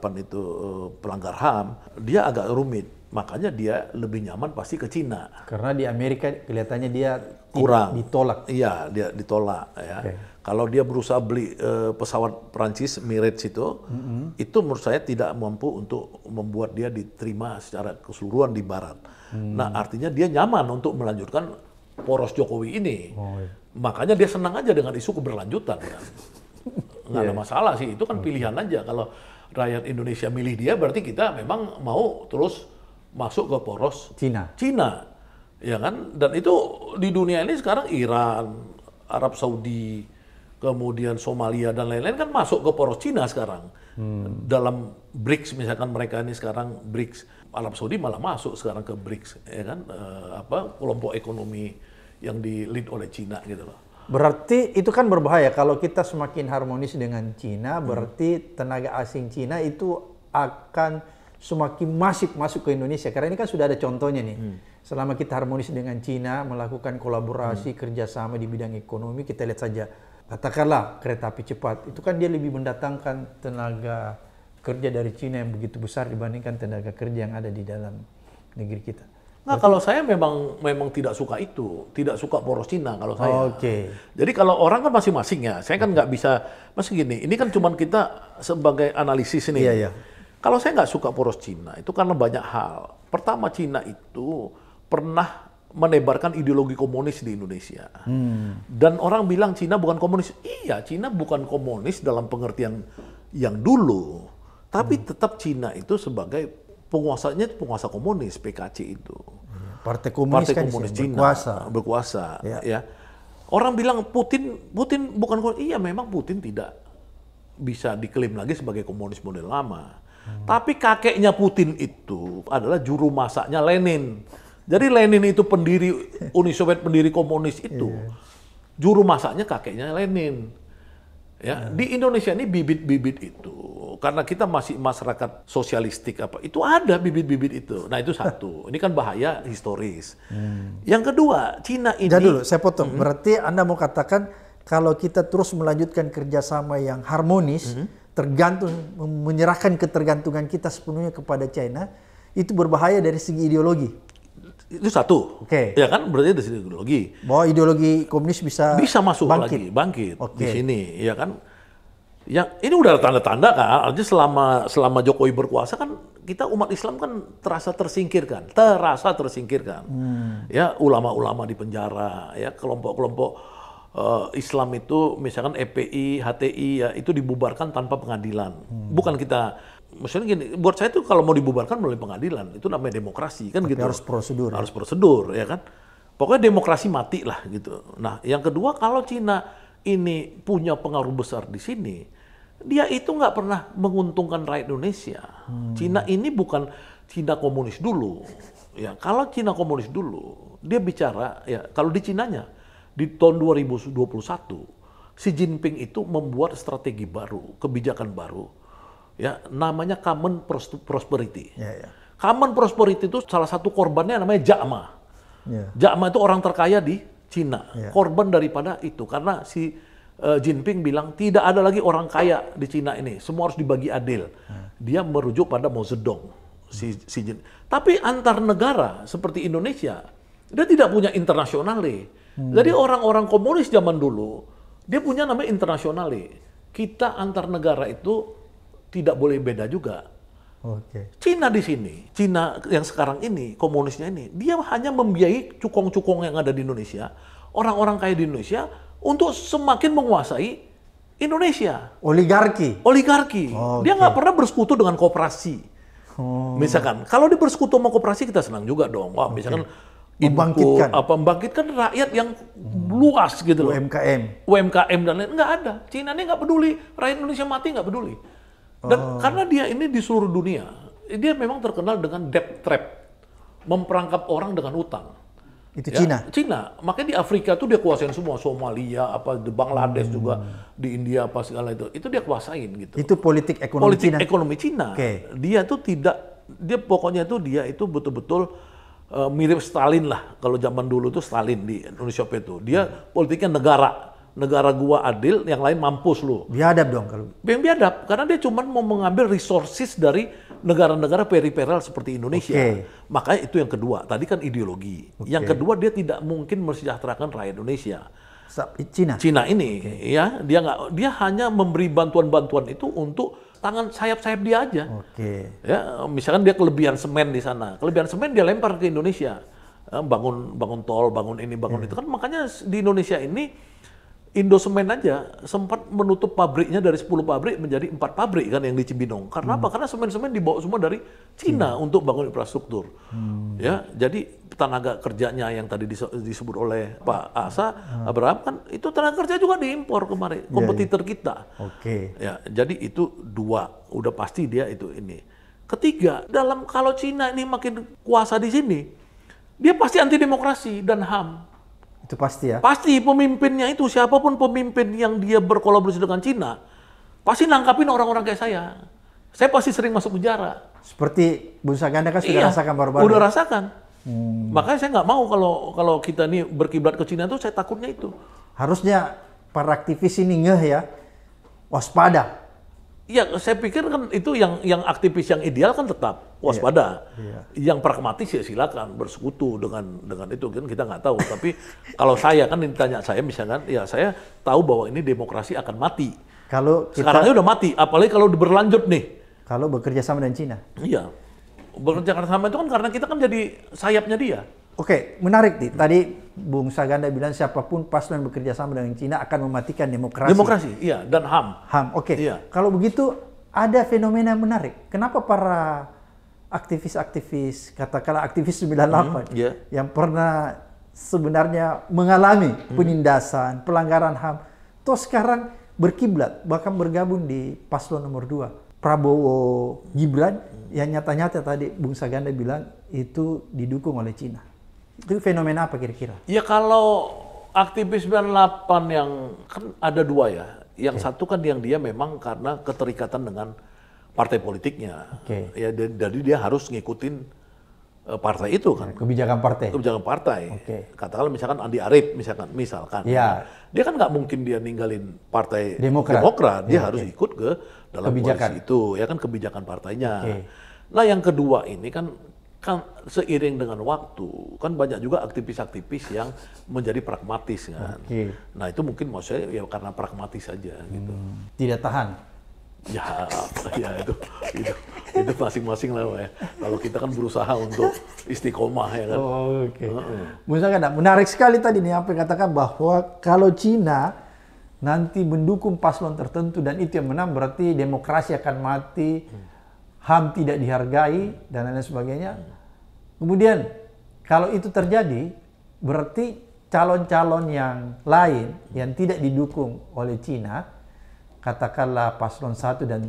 98 itu eh, pelanggar HAM, dia agak rumit. Makanya dia lebih nyaman pasti ke Cina. Karena di Amerika kelihatannya dia kurang ditolak. Iya, dia ditolak ya. Okay. Kalau dia berusaha beli uh, pesawat Prancis mirage itu, mm -hmm. itu menurut saya tidak mampu untuk membuat dia diterima secara keseluruhan di barat. Mm. Nah, artinya dia nyaman untuk melanjutkan poros Jokowi ini. Oh, iya. Makanya dia senang aja dengan isu keberlanjutan kan nggak yeah. ada iya. masalah sih. Itu kan pilihan aja. Kalau rakyat Indonesia milih dia, berarti kita memang mau terus masuk ke poros Cina. Cina, ya kan? Dan itu di dunia ini sekarang Iran, Arab Saudi, kemudian Somalia dan lain-lain kan masuk ke poros Cina sekarang. Hmm. Dalam BRICS misalkan mereka ini sekarang BRICS, Arab Saudi malah masuk sekarang ke BRICS, ya kan? E, apa kelompok ekonomi yang di lead oleh Cina gitu loh. Berarti itu kan berbahaya kalau kita semakin harmonis dengan Cina, hmm. berarti tenaga asing Cina itu akan semakin masif masuk ke Indonesia. Karena ini kan sudah ada contohnya nih. Hmm. Selama kita harmonis dengan Cina, melakukan kolaborasi, hmm. kerjasama di bidang ekonomi, kita lihat saja. Katakanlah kereta api cepat, itu kan dia lebih mendatangkan tenaga kerja dari Cina yang begitu besar dibandingkan tenaga kerja yang ada di dalam negeri kita. Nah, kalau saya memang memang tidak suka itu, tidak suka poros Cina kalau saya. Okay. Jadi kalau orang kan masing-masing ya. Saya kan nggak bisa, mas gini, ini kan cuma kita sebagai analisis ini. Iya, iya. Kalau saya nggak suka poros Cina itu karena banyak hal. Pertama Cina itu pernah menebarkan ideologi komunis di Indonesia. Hmm. Dan orang bilang Cina bukan komunis. Iya, Cina bukan komunis dalam pengertian yang dulu. Tapi hmm. tetap Cina itu sebagai penguasanya itu penguasa komunis PKC itu. Partai Komunis, Partai kan Komunis Cina berkuasa. berkuasa ya. ya. Orang bilang Putin Putin bukan komunis. Iya memang Putin tidak bisa diklaim lagi sebagai komunis model lama. Hmm. Tapi kakeknya Putin itu adalah juru masaknya Lenin. Jadi Lenin itu pendiri Uni Soviet pendiri komunis itu. Yeah. Juru masaknya kakeknya Lenin. Ya, ya, di Indonesia ini bibit-bibit itu karena kita masih masyarakat sosialistik apa itu ada bibit-bibit itu. Nah itu satu. ini kan bahaya historis. Hmm. Yang kedua, Cina ini. jadi dulu, saya potong. Hmm. Berarti Anda mau katakan kalau kita terus melanjutkan kerjasama yang harmonis, hmm. tergantung menyerahkan ketergantungan kita sepenuhnya kepada China, itu berbahaya dari segi ideologi. Itu satu. Oke. Okay. Ya kan berarti dari ideologi. Bahwa ideologi komunis bisa bisa masuk bangkit. lagi, bangkit okay. di sini, ya kan? Yang ini udah tanda-tanda kan, artinya selama selama Jokowi berkuasa kan kita umat Islam kan terasa tersingkirkan, terasa tersingkirkan. Hmm. Ya ulama-ulama di penjara, ya kelompok-kelompok uh, Islam itu misalkan EPI, HTI ya itu dibubarkan tanpa pengadilan. Hmm. Bukan kita maksudnya gini, buat saya itu kalau mau dibubarkan melalui pengadilan itu namanya demokrasi kan Tapi gitu. Harus prosedur. Ya? Harus prosedur ya kan. Pokoknya demokrasi mati lah gitu. Nah, yang kedua kalau Cina ini punya pengaruh besar di sini, dia itu nggak pernah menguntungkan rakyat Indonesia. Hmm. Cina ini bukan Cina komunis dulu. Ya, kalau Cina komunis dulu, dia bicara ya kalau di Cinanya di tahun 2021 Xi Jinping itu membuat strategi baru, kebijakan baru ya namanya common prosperity. Yeah, yeah. Common prosperity itu salah satu korbannya namanya Ja'ma. Yeah. Ja'ma itu orang terkaya di Cina. Yeah. Korban daripada itu karena si uh, Jinping bilang tidak ada lagi orang kaya di Cina ini, semua harus dibagi adil. Yeah. Dia merujuk pada Mao Zedong. Si, si Jin. Tapi antar negara seperti Indonesia, dia tidak punya internasionale. Hmm. Jadi orang-orang komunis zaman dulu, dia punya namanya internasionale. Kita antar negara itu tidak boleh beda juga. Okay. Cina di sini, Cina yang sekarang ini, komunisnya ini, dia hanya membiayai cukong-cukong yang ada di Indonesia, orang-orang kaya di Indonesia, untuk semakin menguasai Indonesia. Oligarki? Oligarki. Oh, okay. Dia nggak pernah bersekutu dengan kooperasi. Oh. Misalkan, kalau dia bersekutu sama kooperasi, kita senang juga dong. Wah, okay. misalkan membangkitkan apa membangkitkan rakyat yang hmm. luas gitu loh. UMKM. UMKM dan lain nggak ada. Cina ini nggak peduli, rakyat Indonesia mati nggak peduli. Dan oh. karena dia ini di seluruh dunia, dia memang terkenal dengan debt trap, memperangkap orang dengan utang. Itu ya, Cina. Cina. Makanya di Afrika tuh dia kuasain semua Somalia, apa di Bangladesh hmm. juga, di India apa segala itu. Itu dia kuasain gitu. Itu politik ekonomi politik Cina. ekonomi Cina. Okay. Dia tuh tidak dia pokoknya tuh dia itu betul-betul uh, mirip Stalin lah kalau zaman dulu tuh Stalin di Indonesia itu. Dia hmm. politiknya negara negara gua adil, yang lain mampus lu. Biadab dong kalau. Gitu. biadab, karena dia cuma mau mengambil resources dari negara-negara periferal seperti Indonesia. Okay. Makanya itu yang kedua. Tadi kan ideologi. Okay. Yang kedua dia tidak mungkin mensejahterakan rakyat Indonesia. Cina. Cina ini okay. ya, dia nggak dia hanya memberi bantuan-bantuan itu untuk tangan sayap-sayap dia aja. Oke. Okay. Ya, misalkan dia kelebihan semen di sana. Kelebihan semen dia lempar ke Indonesia eh, bangun bangun tol, bangun ini, bangun yeah. itu kan makanya di Indonesia ini Indosemen aja sempat menutup pabriknya dari 10 pabrik menjadi empat pabrik kan yang di Cibinong. Karena hmm. apa? Karena semen-semen dibawa semua dari Cina hmm. untuk bangun infrastruktur. Hmm. Ya, jadi tenaga kerjanya yang tadi disebut oleh Pak Asa hmm. Abraham kan itu tenaga kerja juga diimpor kemarin iya, kompetitor yeah, yeah. kita. Oke. Okay. Ya, jadi itu dua udah pasti dia itu ini. Ketiga, dalam kalau Cina ini makin kuasa di sini, dia pasti anti demokrasi dan HAM. Itu pasti ya. Pasti pemimpinnya itu siapapun pemimpin yang dia berkolaborasi dengan Cina, pasti nangkapin orang-orang kayak saya. Saya pasti sering masuk penjara. Seperti bu Saganda kan sudah iya, rasakan baru-baru. Sudah ya? rasakan. Hmm. Makanya saya nggak mau kalau kalau kita nih berkiblat ke Cina tuh saya takutnya itu. Harusnya para aktivis ini ngeh ya, waspada Ya, saya pikir kan itu yang yang aktivis yang ideal kan tetap waspada. Yeah. Iya. Yang pragmatis ya silakan bersekutu dengan dengan itu kan kita nggak tahu. Tapi kalau saya kan ditanya saya misalkan, ya saya tahu bahwa ini demokrasi akan mati. Kalau kita, sekarangnya udah mati, apalagi kalau berlanjut nih. Kalau bekerja sama dengan Cina. Iya, bekerja sama itu kan karena kita kan jadi sayapnya dia. Oke, menarik nih. Tadi Bung Saganda bilang siapapun paslon bekerja sama dengan Cina akan mematikan demokrasi. Demokrasi, iya, dan HAM. HAM, oke. Okay. Iya. Kalau begitu ada fenomena yang menarik. Kenapa para aktivis-aktivis, katakanlah aktivis 98 hmm, yeah. yang pernah sebenarnya mengalami mm-hmm. penindasan, pelanggaran HAM, toh sekarang berkiblat bahkan bergabung di paslon nomor 2. Prabowo Gibran yang nyata-nyata tadi Bung Saganda bilang itu didukung oleh Cina. Itu fenomena apa kira-kira? Ya kalau aktivis 98 yang kan ada dua ya. Yang okay. satu kan yang dia memang karena keterikatan dengan partai politiknya. Okay. Ya jadi dia harus ngikutin eh, partai itu kan. Ya, kebijakan partai. Kebijakan partai. Okay. Katakanlah misalkan Andi Arief misalkan misalkan. Ya. Dia kan nggak mungkin dia ninggalin partai Demokrat. Demokrat. Dia yeah, harus okay. ikut ke dalam kebijakan. itu. Ya kan kebijakan partainya. Okay. Nah yang kedua ini kan kan seiring dengan waktu kan banyak juga aktivis-aktivis yang menjadi pragmatis kan. Okay. Nah itu mungkin maksudnya ya karena pragmatis saja hmm. gitu. Tidak tahan. Ya, ya itu itu itu masing-masing lah ya. Kalau kita kan berusaha untuk istiqomah ya kan. Oh, Oke. Okay. Uh-uh. menarik sekali tadi nih apa yang katakan bahwa kalau Cina nanti mendukung paslon tertentu dan itu yang menang berarti demokrasi akan mati, hmm. ham tidak dihargai dan lain sebagainya. Kemudian kalau itu terjadi berarti calon-calon yang lain yang tidak didukung oleh Cina katakanlah paslon 1 dan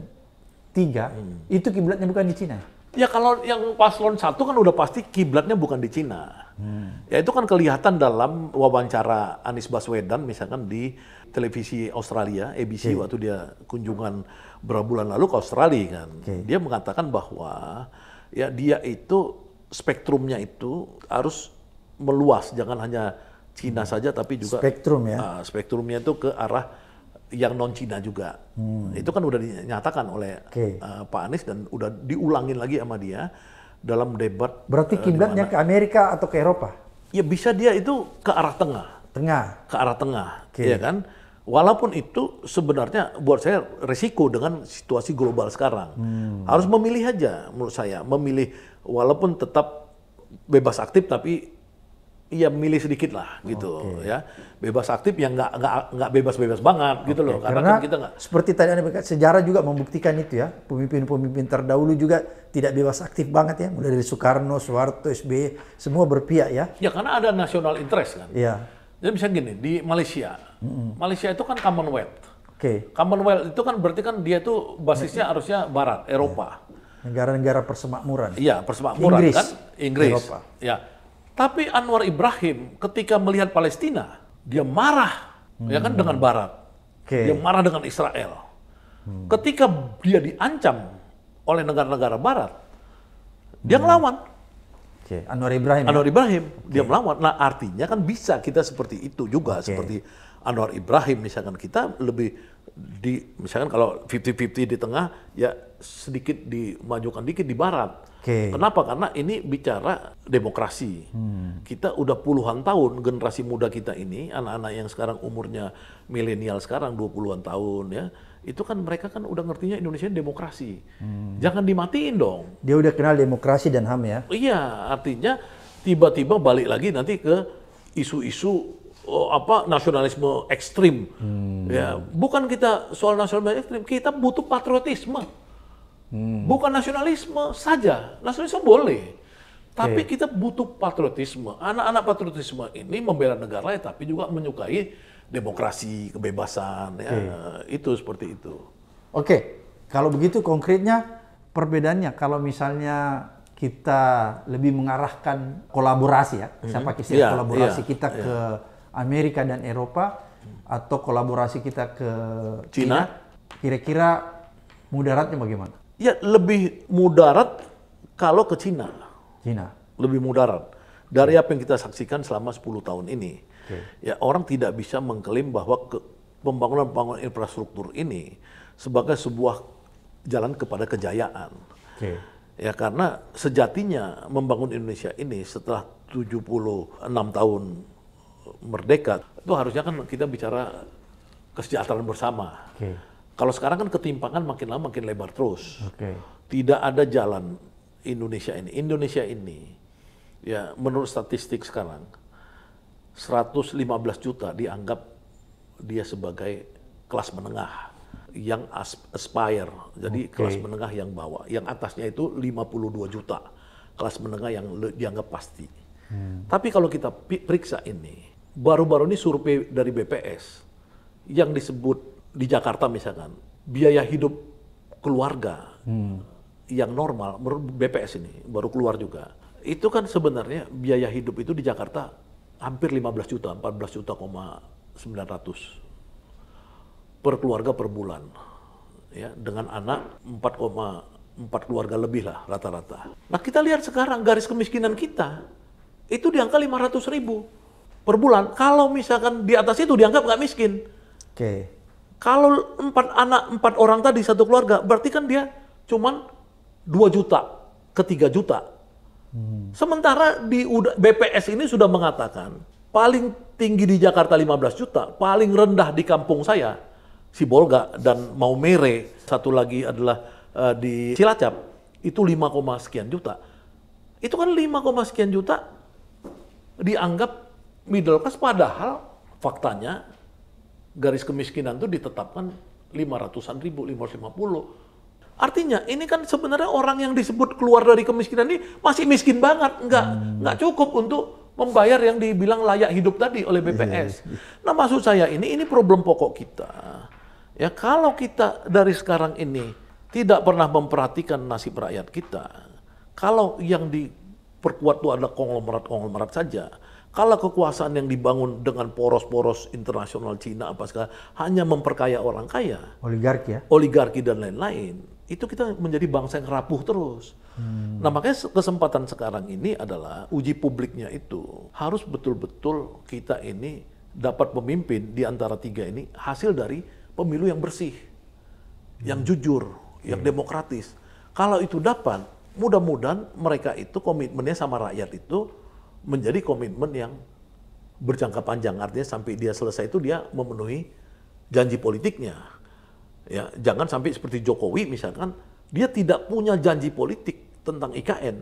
3 hmm. itu kiblatnya bukan di Cina. Ya kalau yang paslon satu kan udah pasti kiblatnya bukan di Cina. Hmm. Ya itu kan kelihatan dalam wawancara Anies Baswedan misalkan di televisi Australia, ABC okay. waktu dia kunjungan berapa bulan lalu ke Australia kan. Okay. Dia mengatakan bahwa ya dia itu spektrumnya itu harus meluas, jangan hanya Cina hmm. saja tapi juga spektrum ya. Uh, spektrumnya itu ke arah yang non Cina juga. Hmm. Itu kan udah dinyatakan oleh okay. uh, Pak Anies dan udah diulangin lagi sama dia dalam debat. Berarti uh, ke Amerika atau ke Eropa? Ya bisa dia itu ke arah tengah. Tengah. Ke arah tengah, okay. ya kan? Walaupun itu sebenarnya buat saya resiko dengan situasi global sekarang. Hmm. Harus memilih aja menurut saya, memilih walaupun tetap bebas aktif tapi ya milih sedikit lah gitu okay. ya bebas aktif yang nggak nggak nggak bebas bebas banget gitu loh karena, karena kan kita gak... seperti tadi anda berkata sejarah juga membuktikan itu ya pemimpin-pemimpin terdahulu juga tidak bebas aktif banget ya mulai dari Soekarno Soeharto SBY semua berpihak ya ya karena ada national interest kan ya jadi misalnya gini di Malaysia mm -hmm. Malaysia itu kan Commonwealth okay. Commonwealth itu kan berarti kan dia tuh basisnya harusnya Barat Eropa iya. Negara-negara persemakmuran. Iya, persemakmuran Inggris, kan? Inggris. Eropa. Ya. Tapi Anwar Ibrahim ketika melihat Palestina, dia marah hmm. ya kan hmm. dengan barat. Okay. Dia marah dengan Israel. Hmm. Ketika dia diancam oleh negara-negara barat, dia hmm. melawan. Okay. Anwar Ibrahim. Ya? Anwar ya? Ibrahim okay. dia melawan. Nah, artinya kan bisa kita seperti itu juga okay. seperti Anwar Ibrahim misalkan kita lebih di misalkan kalau 50-50 di tengah ya sedikit dimajukan dikit di barat. Okay. Kenapa? Karena ini bicara demokrasi. Hmm. Kita udah puluhan tahun generasi muda kita ini, anak-anak yang sekarang umurnya milenial sekarang 20-an tahun ya, itu kan mereka kan udah ngertinya Indonesia demokrasi. Hmm. Jangan dimatiin dong. Dia udah kenal demokrasi dan HAM ya. Iya, artinya tiba-tiba balik lagi nanti ke isu-isu oh, apa nasionalisme ekstrim. Hmm. Ya, bukan kita soal nasionalisme ekstrim, kita butuh patriotisme. Hmm. Bukan nasionalisme saja. Nasionalisme boleh. Tapi okay. kita butuh patriotisme. Anak-anak patriotisme ini membela negara tapi juga menyukai demokrasi, kebebasan. Ya. Itu seperti itu. Oke, okay. kalau begitu konkretnya perbedaannya kalau misalnya kita lebih mengarahkan kolaborasi ya, mm-hmm. saya pakai yeah, kolaborasi yeah, kita yeah. ke Amerika dan Eropa atau kolaborasi kita ke Cina, kira-kira mudaratnya bagaimana? Ya lebih mudarat kalau ke Cina. Cina. Lebih mudarat dari apa yang kita saksikan selama 10 tahun ini. Okay. Ya orang tidak bisa mengklaim bahwa pembangunan-pembangunan infrastruktur ini sebagai sebuah jalan kepada kejayaan. Okay. Ya karena sejatinya membangun Indonesia ini setelah 76 tahun merdeka itu harusnya kan kita bicara kesejahteraan bersama. Okay. Kalau sekarang kan ketimpangan makin lama makin lebar terus. Okay. Tidak ada jalan Indonesia ini. Indonesia ini, ya menurut statistik sekarang, 115 juta dianggap dia sebagai kelas menengah yang aspire, jadi okay. kelas menengah yang bawah. Yang atasnya itu 52 juta kelas menengah yang dianggap pasti. Hmm. Tapi kalau kita periksa ini, baru-baru ini survei dari BPS yang disebut di Jakarta misalkan biaya hidup keluarga hmm. yang normal menurut BPS ini baru keluar juga itu kan sebenarnya biaya hidup itu di Jakarta hampir 15 juta 14 juta koma 900 per keluarga per bulan ya dengan anak empat keluarga lebih lah rata-rata. Nah kita lihat sekarang garis kemiskinan kita itu di angka 500 ribu per bulan. Kalau misalkan di atas itu dianggap nggak miskin. Oke. Okay. Kalau empat anak, empat orang tadi satu keluarga, berarti kan dia cuman 2 juta ke 3 juta. Hmm. Sementara di BPS ini sudah mengatakan, paling tinggi di Jakarta 15 juta, paling rendah di kampung saya, si Bolga dan Maumere, satu lagi adalah uh, di Cilacap, itu 5, sekian juta. Itu kan 5, sekian juta dianggap middle class padahal faktanya garis kemiskinan itu ditetapkan 500-an ribu, 550. Artinya ini kan sebenarnya orang yang disebut keluar dari kemiskinan ini masih miskin banget, nggak hmm. nggak cukup untuk membayar yang dibilang layak hidup tadi oleh iya, iya, BPS. Iya. Nah maksud saya ini ini problem pokok kita. Ya kalau kita dari sekarang ini tidak pernah memperhatikan nasib rakyat kita, kalau yang diperkuat itu ada konglomerat-konglomerat saja, kalau kekuasaan yang dibangun dengan poros-poros internasional Cina apa segala hanya memperkaya orang kaya, oligarki ya, oligarki dan lain-lain, itu kita menjadi bangsa yang rapuh terus. Hmm. Nah makanya kesempatan sekarang ini adalah uji publiknya itu harus betul-betul kita ini dapat pemimpin di antara tiga ini hasil dari pemilu yang bersih, hmm. yang jujur, okay. Iya. yang demokratis. Kalau itu dapat, mudah-mudahan mereka itu komitmennya sama rakyat itu menjadi komitmen yang berjangka panjang. Artinya sampai dia selesai itu dia memenuhi janji politiknya. Ya, jangan sampai seperti Jokowi misalkan dia tidak punya janji politik tentang IKN.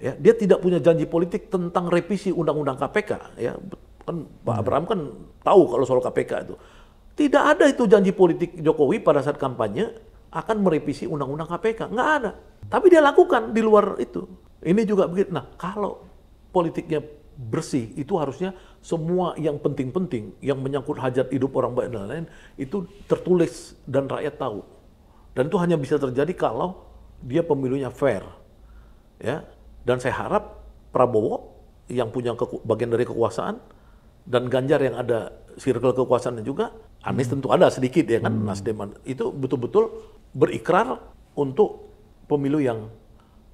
Ya, dia tidak punya janji politik tentang revisi undang-undang KPK, ya. Kan Pak hmm. Abraham kan tahu kalau soal KPK itu. Tidak ada itu janji politik Jokowi pada saat kampanye akan merevisi undang-undang KPK. Nggak ada. Tapi dia lakukan di luar itu. Ini juga begitu. Nah, kalau politiknya bersih itu harusnya semua yang penting-penting yang menyangkut hajat hidup orang banyak dan lain-lain itu tertulis dan rakyat tahu dan itu hanya bisa terjadi kalau dia pemilunya fair ya dan saya harap Prabowo yang punya bagian dari kekuasaan dan Ganjar yang ada circle kekuasaannya juga Anies hmm. tentu ada sedikit ya kan hmm. Nasdem itu betul-betul berikrar untuk pemilu yang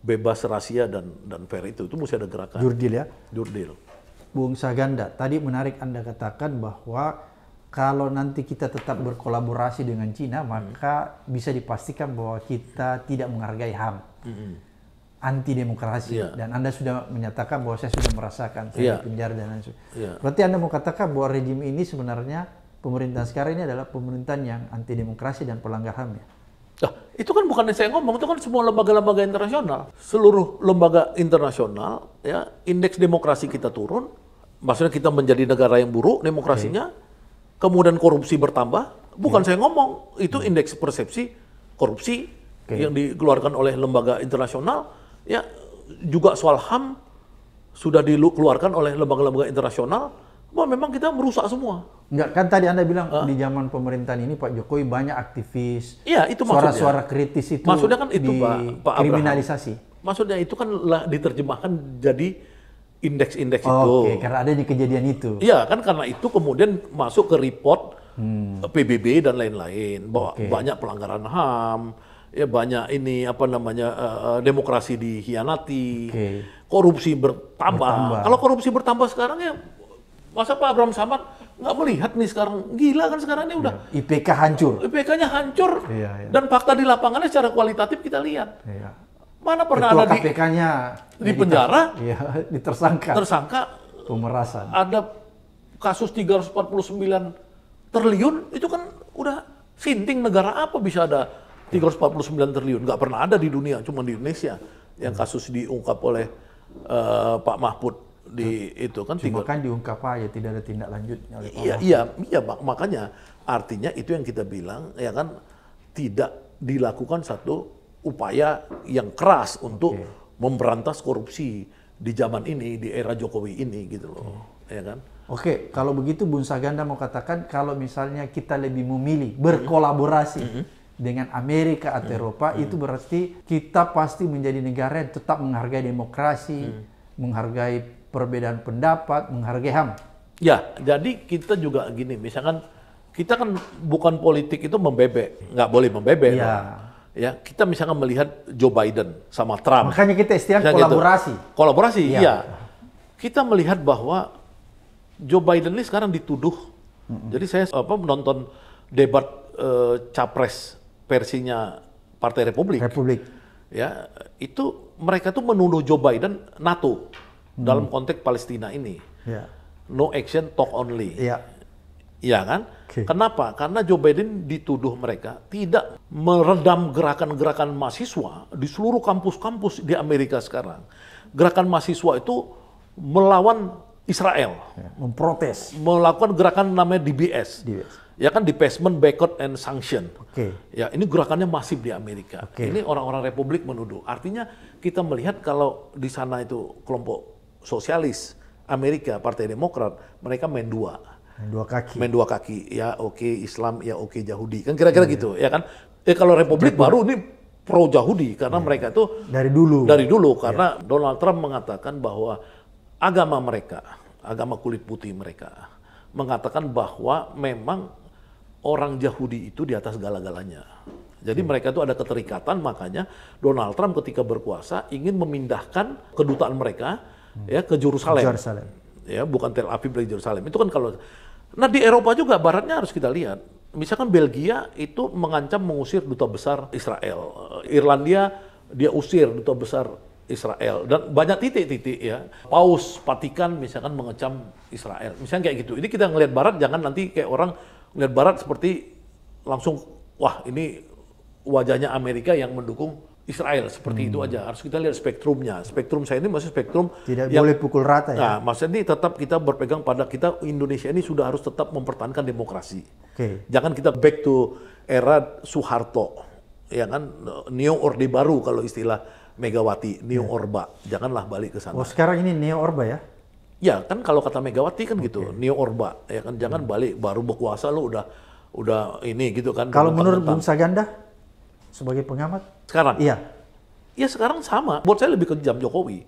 bebas rahasia dan dan fair itu. Itu mesti ada gerakan. Jurdil ya? Jurdil. Bung Saganda, tadi menarik Anda katakan bahwa kalau nanti kita tetap berkolaborasi dengan Cina, hmm. maka hmm. bisa dipastikan bahwa kita tidak menghargai HAM. Hmm. Anti demokrasi yeah. dan Anda sudah menyatakan bahwa saya sudah merasakan saya yeah. di penjara dan lain sebagainya. Yeah. Berarti Anda mau katakan bahwa rejim ini sebenarnya pemerintahan sekarang ini adalah pemerintahan yang anti demokrasi dan pelanggar HAM ya? Nah, itu kan bukan saya ngomong, itu kan semua lembaga-lembaga internasional. Seluruh lembaga internasional, ya indeks demokrasi kita turun, maksudnya kita menjadi negara yang buruk demokrasinya, okay. kemudian korupsi bertambah. Bukan yeah. Hmm. saya ngomong, itu hmm. indeks persepsi korupsi okay. yang dikeluarkan oleh lembaga internasional, ya juga soal HAM sudah dikeluarkan oleh lembaga-lembaga internasional Wah, memang kita merusak semua. Enggak, kan tadi Anda bilang uh. di zaman pemerintahan ini Pak Jokowi banyak aktivis. Iya, itu maksudnya. Suara-suara kritis itu. Maksudnya kan itu, Pak, Pak Abraham. kriminalisasi. Maksudnya itu kan lah diterjemahkan jadi indeks-indeks oh, itu. Oke, okay. karena ada di kejadian itu. Iya, kan karena itu kemudian masuk ke report hmm. Eh, PBB dan lain-lain bahwa okay. banyak pelanggaran HAM, ya banyak ini apa namanya uh, demokrasi dihianati, okay. korupsi bertambah. bertambah. Kalau korupsi bertambah sekarang ya Masa Pak Abraham Samad nggak melihat nih sekarang gila kan sekarang ini udah ya, IPK hancur. IPK-nya hancur. Iya, iya. Dan fakta di lapangannya secara kualitatif kita lihat. Iya. Mana pernah Ketua ada KPK-nya di, penjara? Iya, ditersangka. Tersangka pemerasan. Ada kasus 349 triliun itu kan udah sinting negara apa bisa ada 349 triliun? Nggak pernah ada di dunia, cuma di Indonesia yang iya. kasus diungkap oleh uh, Pak Mahfud di itu kan tinggal kan diungkap aja tidak ada tindak lanjut oleh iya, iya iya makanya artinya itu yang kita bilang ya kan tidak dilakukan satu upaya yang keras untuk memberantas korupsi di zaman ini di era Jokowi ini gitu loh okay. ya kan Oke, okay, kalau begitu Bung Saganda mau katakan kalau misalnya kita lebih memilih berkolaborasi mm -hmm. dengan Amerika atau mm -hmm. Eropa mm -hmm. itu berarti kita pasti menjadi negara yang tetap menghargai demokrasi, mm -hmm. menghargai perbedaan pendapat, menghargai HAM. Ya, jadi kita juga gini, misalkan kita kan bukan politik itu membebek, nggak boleh membebek. Ya. ya kita misalkan melihat Joe Biden sama Trump makanya kita istilah gitu. kolaborasi gitu. kolaborasi ya. iya kita melihat bahwa Joe Biden ini sekarang dituduh mm-hmm. jadi saya apa menonton debat uh, capres versinya Partai Republik Republik ya itu mereka tuh menuduh Joe Biden NATO dalam konteks Palestina ini. Yeah. No action, talk only. Iya. kan? Okay. Kenapa? Karena Joe Biden dituduh mereka tidak meredam gerakan-gerakan mahasiswa di seluruh kampus-kampus di Amerika sekarang. Gerakan mahasiswa itu melawan Israel. Ya, memprotes. Melakukan gerakan namanya DBS. DBS. Ya kan debasement, boycott, and sanction. Oke. Okay. Ya ini gerakannya masif di Amerika. Okay. Ini orang-orang Republik menuduh. Artinya kita melihat kalau di sana itu kelompok sosialis Amerika Partai Demokrat mereka main dua main dua kaki main dua kaki ya oke okay, Islam ya oke okay, Yahudi kan kira-kira yeah. gitu ya kan eh kalau Republik Jadi, baru ini pro Yahudi karena yeah. mereka itu dari dulu dari dulu karena yeah. Donald Trump mengatakan bahwa agama mereka agama kulit putih mereka mengatakan bahwa memang orang Yahudi itu di atas segala-galanya. Jadi hmm. mereka itu ada keterikatan makanya Donald Trump ketika berkuasa ingin memindahkan kedutaan mereka Hmm. ya ke Jerusalem. Jerusalem. Ya, bukan Tel Aviv lagi Jerusalem. Itu kan kalau Nah, di Eropa juga baratnya harus kita lihat. Misalkan Belgia itu mengancam mengusir duta besar Israel. Eh, Irlandia dia usir duta besar Israel dan banyak titik-titik ya. Paus Vatikan misalkan mengecam Israel. Misalnya kayak gitu. Ini kita ngelihat barat jangan nanti kayak orang ngelihat barat seperti langsung wah ini wajahnya Amerika yang mendukung Israel seperti hmm. itu aja harus kita lihat spektrumnya spektrum saya ini masih spektrum tidak yang, boleh pukul rata ya nah mas ini tetap kita berpegang pada kita Indonesia ini sudah harus tetap mempertahankan demokrasi okay. jangan kita back to era Soeharto ya kan neo orde baru kalau istilah Megawati neo yeah. orba janganlah balik ke sana oh sekarang ini neo orba ya ya kan kalau kata Megawati kan okay. gitu neo orba ya kan jangan hmm. balik baru berkuasa lo udah udah ini gitu kan kalau menurut Bung Saganda sebagai pengamat? Sekarang? Iya. iya sekarang sama. Buat saya lebih kejam Jokowi.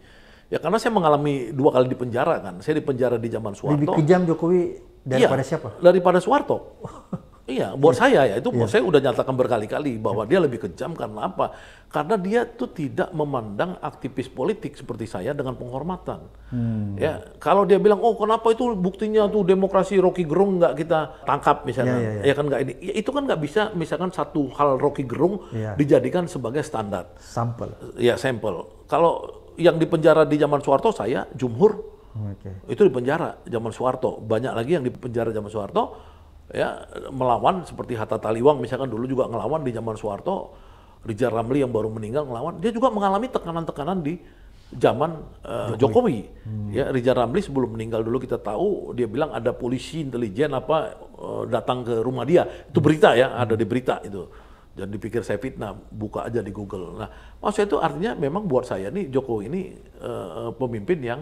Ya karena saya mengalami dua kali di penjara kan. Saya di penjara di zaman Soeharto. Lebih kejam Jokowi iya. daripada iya, siapa? Daripada Soeharto. Iya, buat hmm. saya ya itu buat yeah. saya udah nyatakan berkali-kali bahwa dia lebih kejam karena apa? Karena dia tuh tidak memandang aktivis politik seperti saya dengan penghormatan. Hmm. Ya, kalau dia bilang oh kenapa itu buktinya tuh demokrasi Rocky Gerung nggak kita tangkap misalnya, yeah, yeah, yeah. ya kan nggak ini, ya, itu kan nggak bisa misalkan satu hal Rocky Gerung yeah. dijadikan sebagai standar. Sampel. Ya sampel. Kalau yang dipenjara di zaman Soeharto saya Jumhur, okay. itu dipenjara zaman Soeharto. Banyak lagi yang dipenjara zaman Soeharto ya melawan seperti Hatta Taliwang misalkan dulu juga ngelawan di zaman Soeharto, Rijal Ramli yang baru meninggal ngelawan, dia juga mengalami tekanan-tekanan di zaman uh, Jokowi. Hmm. Ya, Rijal Ramli sebelum meninggal dulu kita tahu dia bilang ada polisi intelijen apa uh, datang ke rumah dia. Itu hmm. berita ya, ada di hmm. berita itu. Jadi dipikir saya fitnah, buka aja di Google. Nah, maksudnya itu artinya memang buat saya nih Jokowi ini uh, pemimpin yang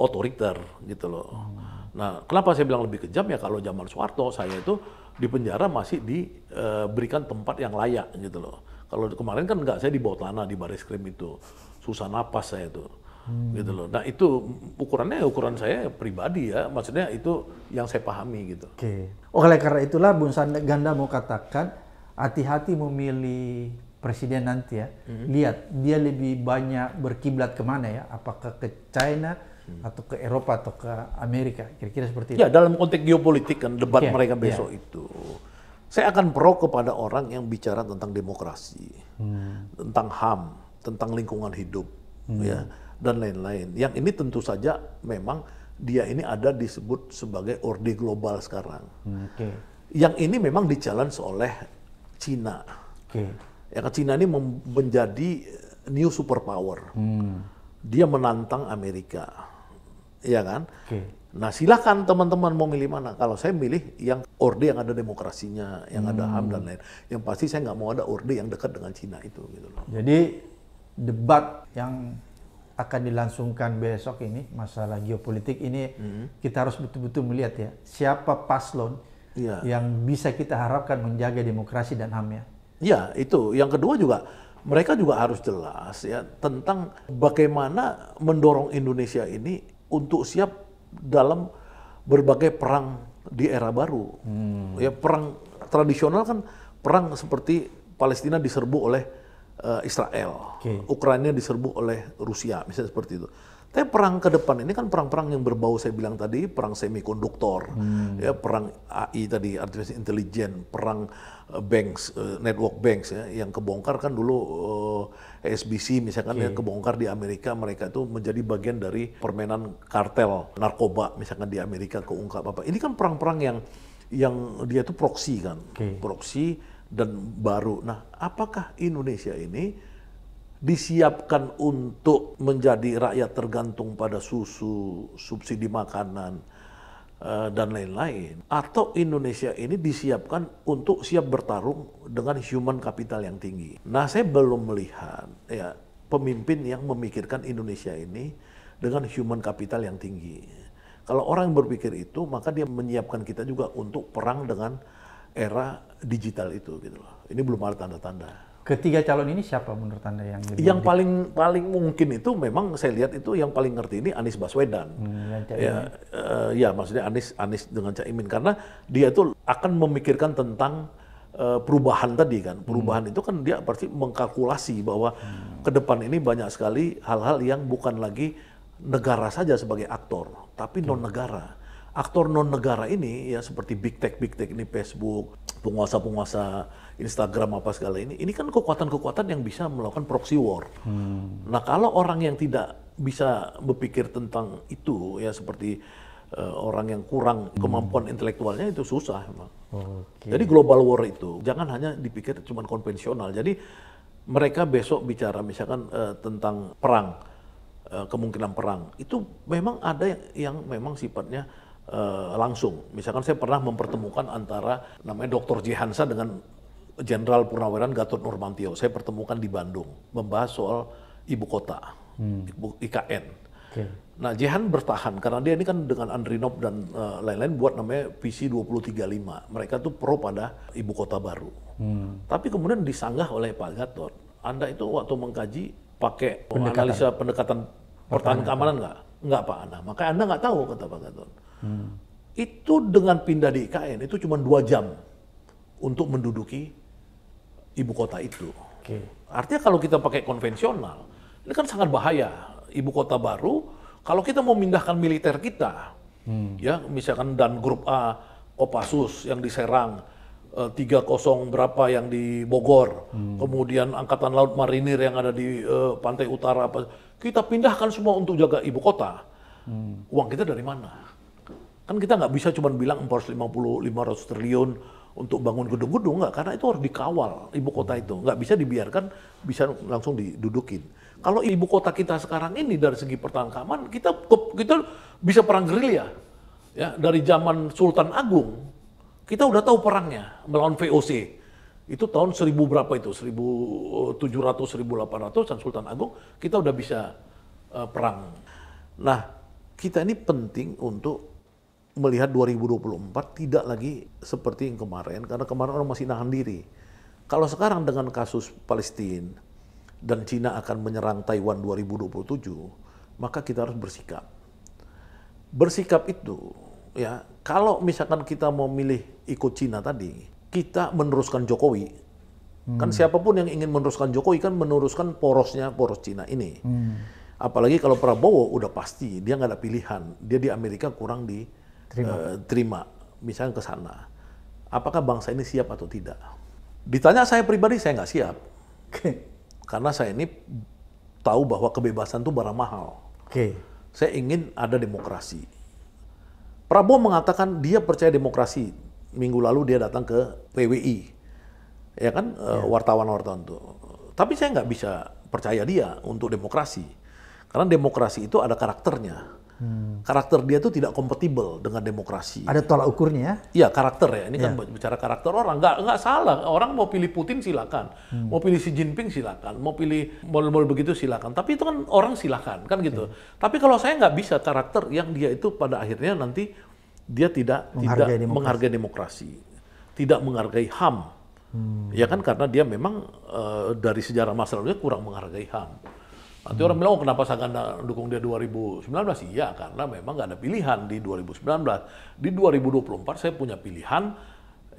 otoriter gitu loh. Hmm Nah, kenapa saya bilang lebih kejam ya kalau zaman Soeharto saya itu di penjara masih diberikan eh, e, tempat yang layak gitu loh. Kalau kemarin kan enggak saya di bawah tanah di baris krim itu. Susah napas saya itu. Hmm. Gitu loh. Nah, itu ukurannya ya ukuran saya pribadi ya. Maksudnya itu yang saya pahami gitu. Oke. Okay. Oleh karena itulah Bung Sanda Ganda mau katakan hati-hati memilih presiden nanti ya. Hmm. Lihat dia lebih banyak berkiblat kemana ya? Apakah ke China hmm. atau ke Eropa atau ke Amerika kira-kira seperti itu. Ya dalam konteks geopolitik kan debat okay. mereka ya. besok yeah. itu. Saya akan pro kepada orang yang bicara tentang demokrasi, hmm. tentang HAM, tentang lingkungan hidup, hmm. ya dan lain-lain. Yang ini tentu saja memang dia ini ada disebut sebagai orde global sekarang. Hmm, okay. Yang ini memang dijalan oleh Cina. Okay. Ya kan Cina ini menjadi new superpower. Hmm. Dia menantang Amerika Iya kan? Okay. Nah silakan teman-teman mau milih mana. Kalau saya milih yang orde yang ada demokrasinya, yang hmm. ada ham dan lain. Yang pasti saya nggak mau ada orde yang dekat dengan Cina itu gitu Jadi debat yang akan dilangsungkan besok ini masalah geopolitik ini hmm. kita harus betul-betul melihat ya siapa paslon ya. yang bisa kita harapkan menjaga demokrasi dan ham ya. Ya itu. Yang kedua juga mereka juga harus jelas ya tentang bagaimana mendorong Indonesia ini untuk siap dalam berbagai perang di era baru. Hmm. Ya perang tradisional kan perang seperti Palestina diserbu oleh uh, Israel, okay. Ukraina diserbu oleh Rusia, misalnya seperti itu. Tapi perang ke depan ini kan perang-perang yang berbau saya bilang tadi, perang semikonduktor, hmm. ya perang AI tadi, artificial intelligence, perang uh, banks, uh, network banks ya, yang kebongkar kan dulu uh, eh, SBC misalkan ya, okay. yang kebongkar di Amerika mereka itu menjadi bagian dari permainan kartel narkoba misalkan di Amerika keungkap apa. Ini kan perang-perang yang yang dia itu proksi kan, okay. proksi dan baru. Nah, apakah Indonesia ini disiapkan untuk menjadi rakyat tergantung pada susu, subsidi makanan, eh, dan lain-lain. Atau Indonesia ini disiapkan untuk siap bertarung dengan human capital yang tinggi. Nah saya belum melihat ya pemimpin yang memikirkan Indonesia ini dengan human capital yang tinggi. Kalau orang yang berpikir itu, maka dia menyiapkan kita juga untuk perang dengan era digital itu gitu loh. Ini belum ada tanda-tanda. Ketiga calon ini siapa menurut Anda yang lebih Yang paling paling mungkin itu memang saya lihat itu yang paling ngerti ini Anies Baswedan. Hmm, ya, uh, ya maksudnya Anies Anies dengan Caimin karena dia itu akan memikirkan tentang uh, perubahan tadi kan. Hmm. Perubahan hmm. itu kan dia pasti mengkalkulasi bahwa hmm. ke depan ini banyak sekali hal-hal yang bukan lagi negara saja sebagai aktor, tapi hmm. non negara. Aktor non negara ini ya seperti big tech big tech ini Facebook, penguasa-penguasa Instagram apa segala ini, ini kan kekuatan-kekuatan yang bisa melakukan proxy war. Hmm. Nah kalau orang yang tidak bisa berpikir tentang itu ya seperti uh, orang yang kurang hmm. kemampuan intelektualnya itu susah emang. Okay. Jadi global war itu jangan hanya dipikir cuma konvensional. Jadi mereka besok bicara misalkan uh, tentang perang, uh, kemungkinan perang itu memang ada yang, yang memang sifatnya langsung. Misalkan saya pernah mempertemukan antara namanya Dr. Jihansa dengan Jenderal Purnawiran Gatot Nurmantio. Saya pertemukan di Bandung membahas soal ibu kota, hmm. IKN. Okay. Nah, Jehan bertahan karena dia ini kan dengan Andrinov dan eh, lain-lain uh, lain -lain buat namanya visi 235. Mereka tuh pro pada ibu kota baru. Hmm. Tapi kemudian disanggah oleh Pak Gatot, Anda itu waktu mengkaji pakai pendekatan. analisa pendekatan pertahanan keamanan nggak? Nggak Pak Anda. Maka Anda nggak tahu kata Pak Gatot. Hmm. Itu dengan pindah di IKN itu cuma dua jam untuk menduduki ibu kota itu. Okay. Artinya kalau kita pakai konvensional, ini kan sangat bahaya. Ibu kota baru, kalau kita mau memindahkan militer kita, hmm. ya misalkan dan grup A, Kopassus yang diserang, eh, tiga 30 berapa yang di Bogor, hmm. kemudian Angkatan Laut Marinir yang ada di uh, pantai utara, apa, kita pindahkan semua untuk jaga ibu kota. Hmm. Uang kita dari mana? Kan kita nggak bisa cuma bilang 450, 500 triliun, untuk bangun gedung-gedung nggak karena itu harus dikawal ibu kota itu nggak bisa dibiarkan bisa langsung didudukin kalau ibu kota kita sekarang ini dari segi pertangkaman kita kita bisa perang gerilya ya dari zaman Sultan Agung kita udah tahu perangnya melawan VOC itu tahun seribu berapa itu seribu eh, tujuh ratus seribu ratus dan Sultan Agung kita udah bisa uh, perang nah kita ini penting untuk melihat 2024 tidak lagi seperti yang kemarin karena kemarin orang masih nahan diri. Kalau sekarang dengan kasus Palestina dan Cina akan menyerang Taiwan 2027, maka kita harus bersikap. Bersikap itu ya, kalau misalkan kita mau milih ikut Cina tadi, kita meneruskan Jokowi. Kan hmm. Kan siapapun yang ingin meneruskan Jokowi kan meneruskan porosnya poros Cina ini. Hmm. Apalagi kalau Prabowo udah pasti dia nggak ada pilihan, dia di Amerika kurang di terima, uh, terima misalnya ke sana. Apakah bangsa ini siap atau tidak? Ditanya saya pribadi, saya nggak siap. Okay. Karena saya ini tahu bahwa kebebasan itu barang mahal. Okay. Saya ingin ada demokrasi. Prabowo mengatakan dia percaya demokrasi. Minggu lalu dia datang ke PWI. Ya kan, yeah. Iya. wartawan-wartawan itu. Tapi saya nggak bisa percaya dia untuk demokrasi. Karena demokrasi itu ada karakternya Hmm. Karakter dia tuh tidak kompatibel dengan demokrasi. Ada tolak ukurnya ya? Iya karakter ya. Ini yeah. kan iya. bicara karakter orang. Nggak nggak salah. Orang mau pilih Putin silakan, hmm. mau pilih Xi Jinping silakan, mau pilih bol bol begitu silakan. Tapi itu kan orang silakan kan gitu. Yeah. Tapi kalau saya nggak bisa karakter yang dia itu pada akhirnya nanti dia tidak menghargai tidak demokrasi. menghargai demokrasi, tidak menghargai ham. Hmm. Ya kan karena dia memang uh, dari sejarah masa lalunya kurang menghargai ham Nanti orang bilang, oh kenapa tidak dukung dia 2019? Iya, karena memang nggak ada pilihan di 2019. Di 2024 saya punya pilihan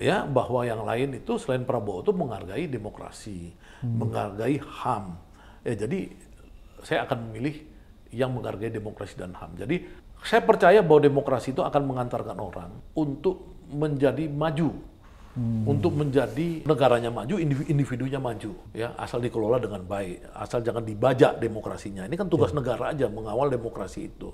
ya bahwa yang lain itu selain Prabowo itu menghargai demokrasi, hmm. menghargai HAM. Ya, jadi saya akan memilih yang menghargai demokrasi dan HAM. Jadi saya percaya bahwa demokrasi itu akan mengantarkan orang untuk menjadi maju hmm. untuk menjadi negaranya maju, individunya maju, ya asal dikelola dengan baik, asal jangan dibajak demokrasinya. Ini kan tugas ya. negara aja mengawal demokrasi itu.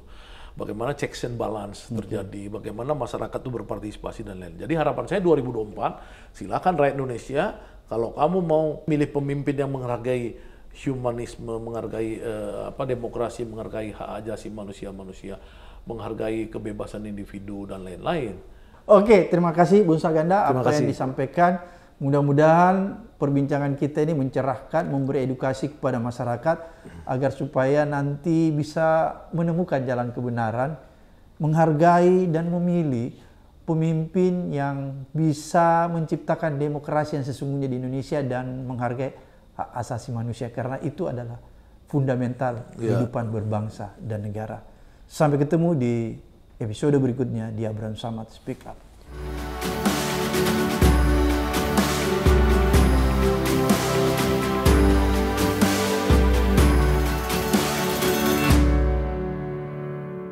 Bagaimana checks and balance hmm. terjadi, bagaimana masyarakat itu berpartisipasi dan lain-lain. Jadi harapan saya 2024, silakan rakyat Indonesia kalau kamu mau milih pemimpin yang menghargai humanisme, menghargai eh, apa demokrasi, menghargai hak ajasi manusia-manusia, menghargai kebebasan individu dan lain-lain Oke, terima kasih Bung Saganda terima apa kasih. yang disampaikan. Mudah-mudahan perbincangan kita ini mencerahkan, memberi edukasi kepada masyarakat agar supaya nanti bisa menemukan jalan kebenaran, menghargai dan memilih pemimpin yang bisa menciptakan demokrasi yang sesungguhnya di Indonesia dan menghargai hak asasi manusia karena itu adalah fundamental yeah. kehidupan berbangsa dan negara. Sampai ketemu di episode berikutnya di Abraham Samad Speak Up.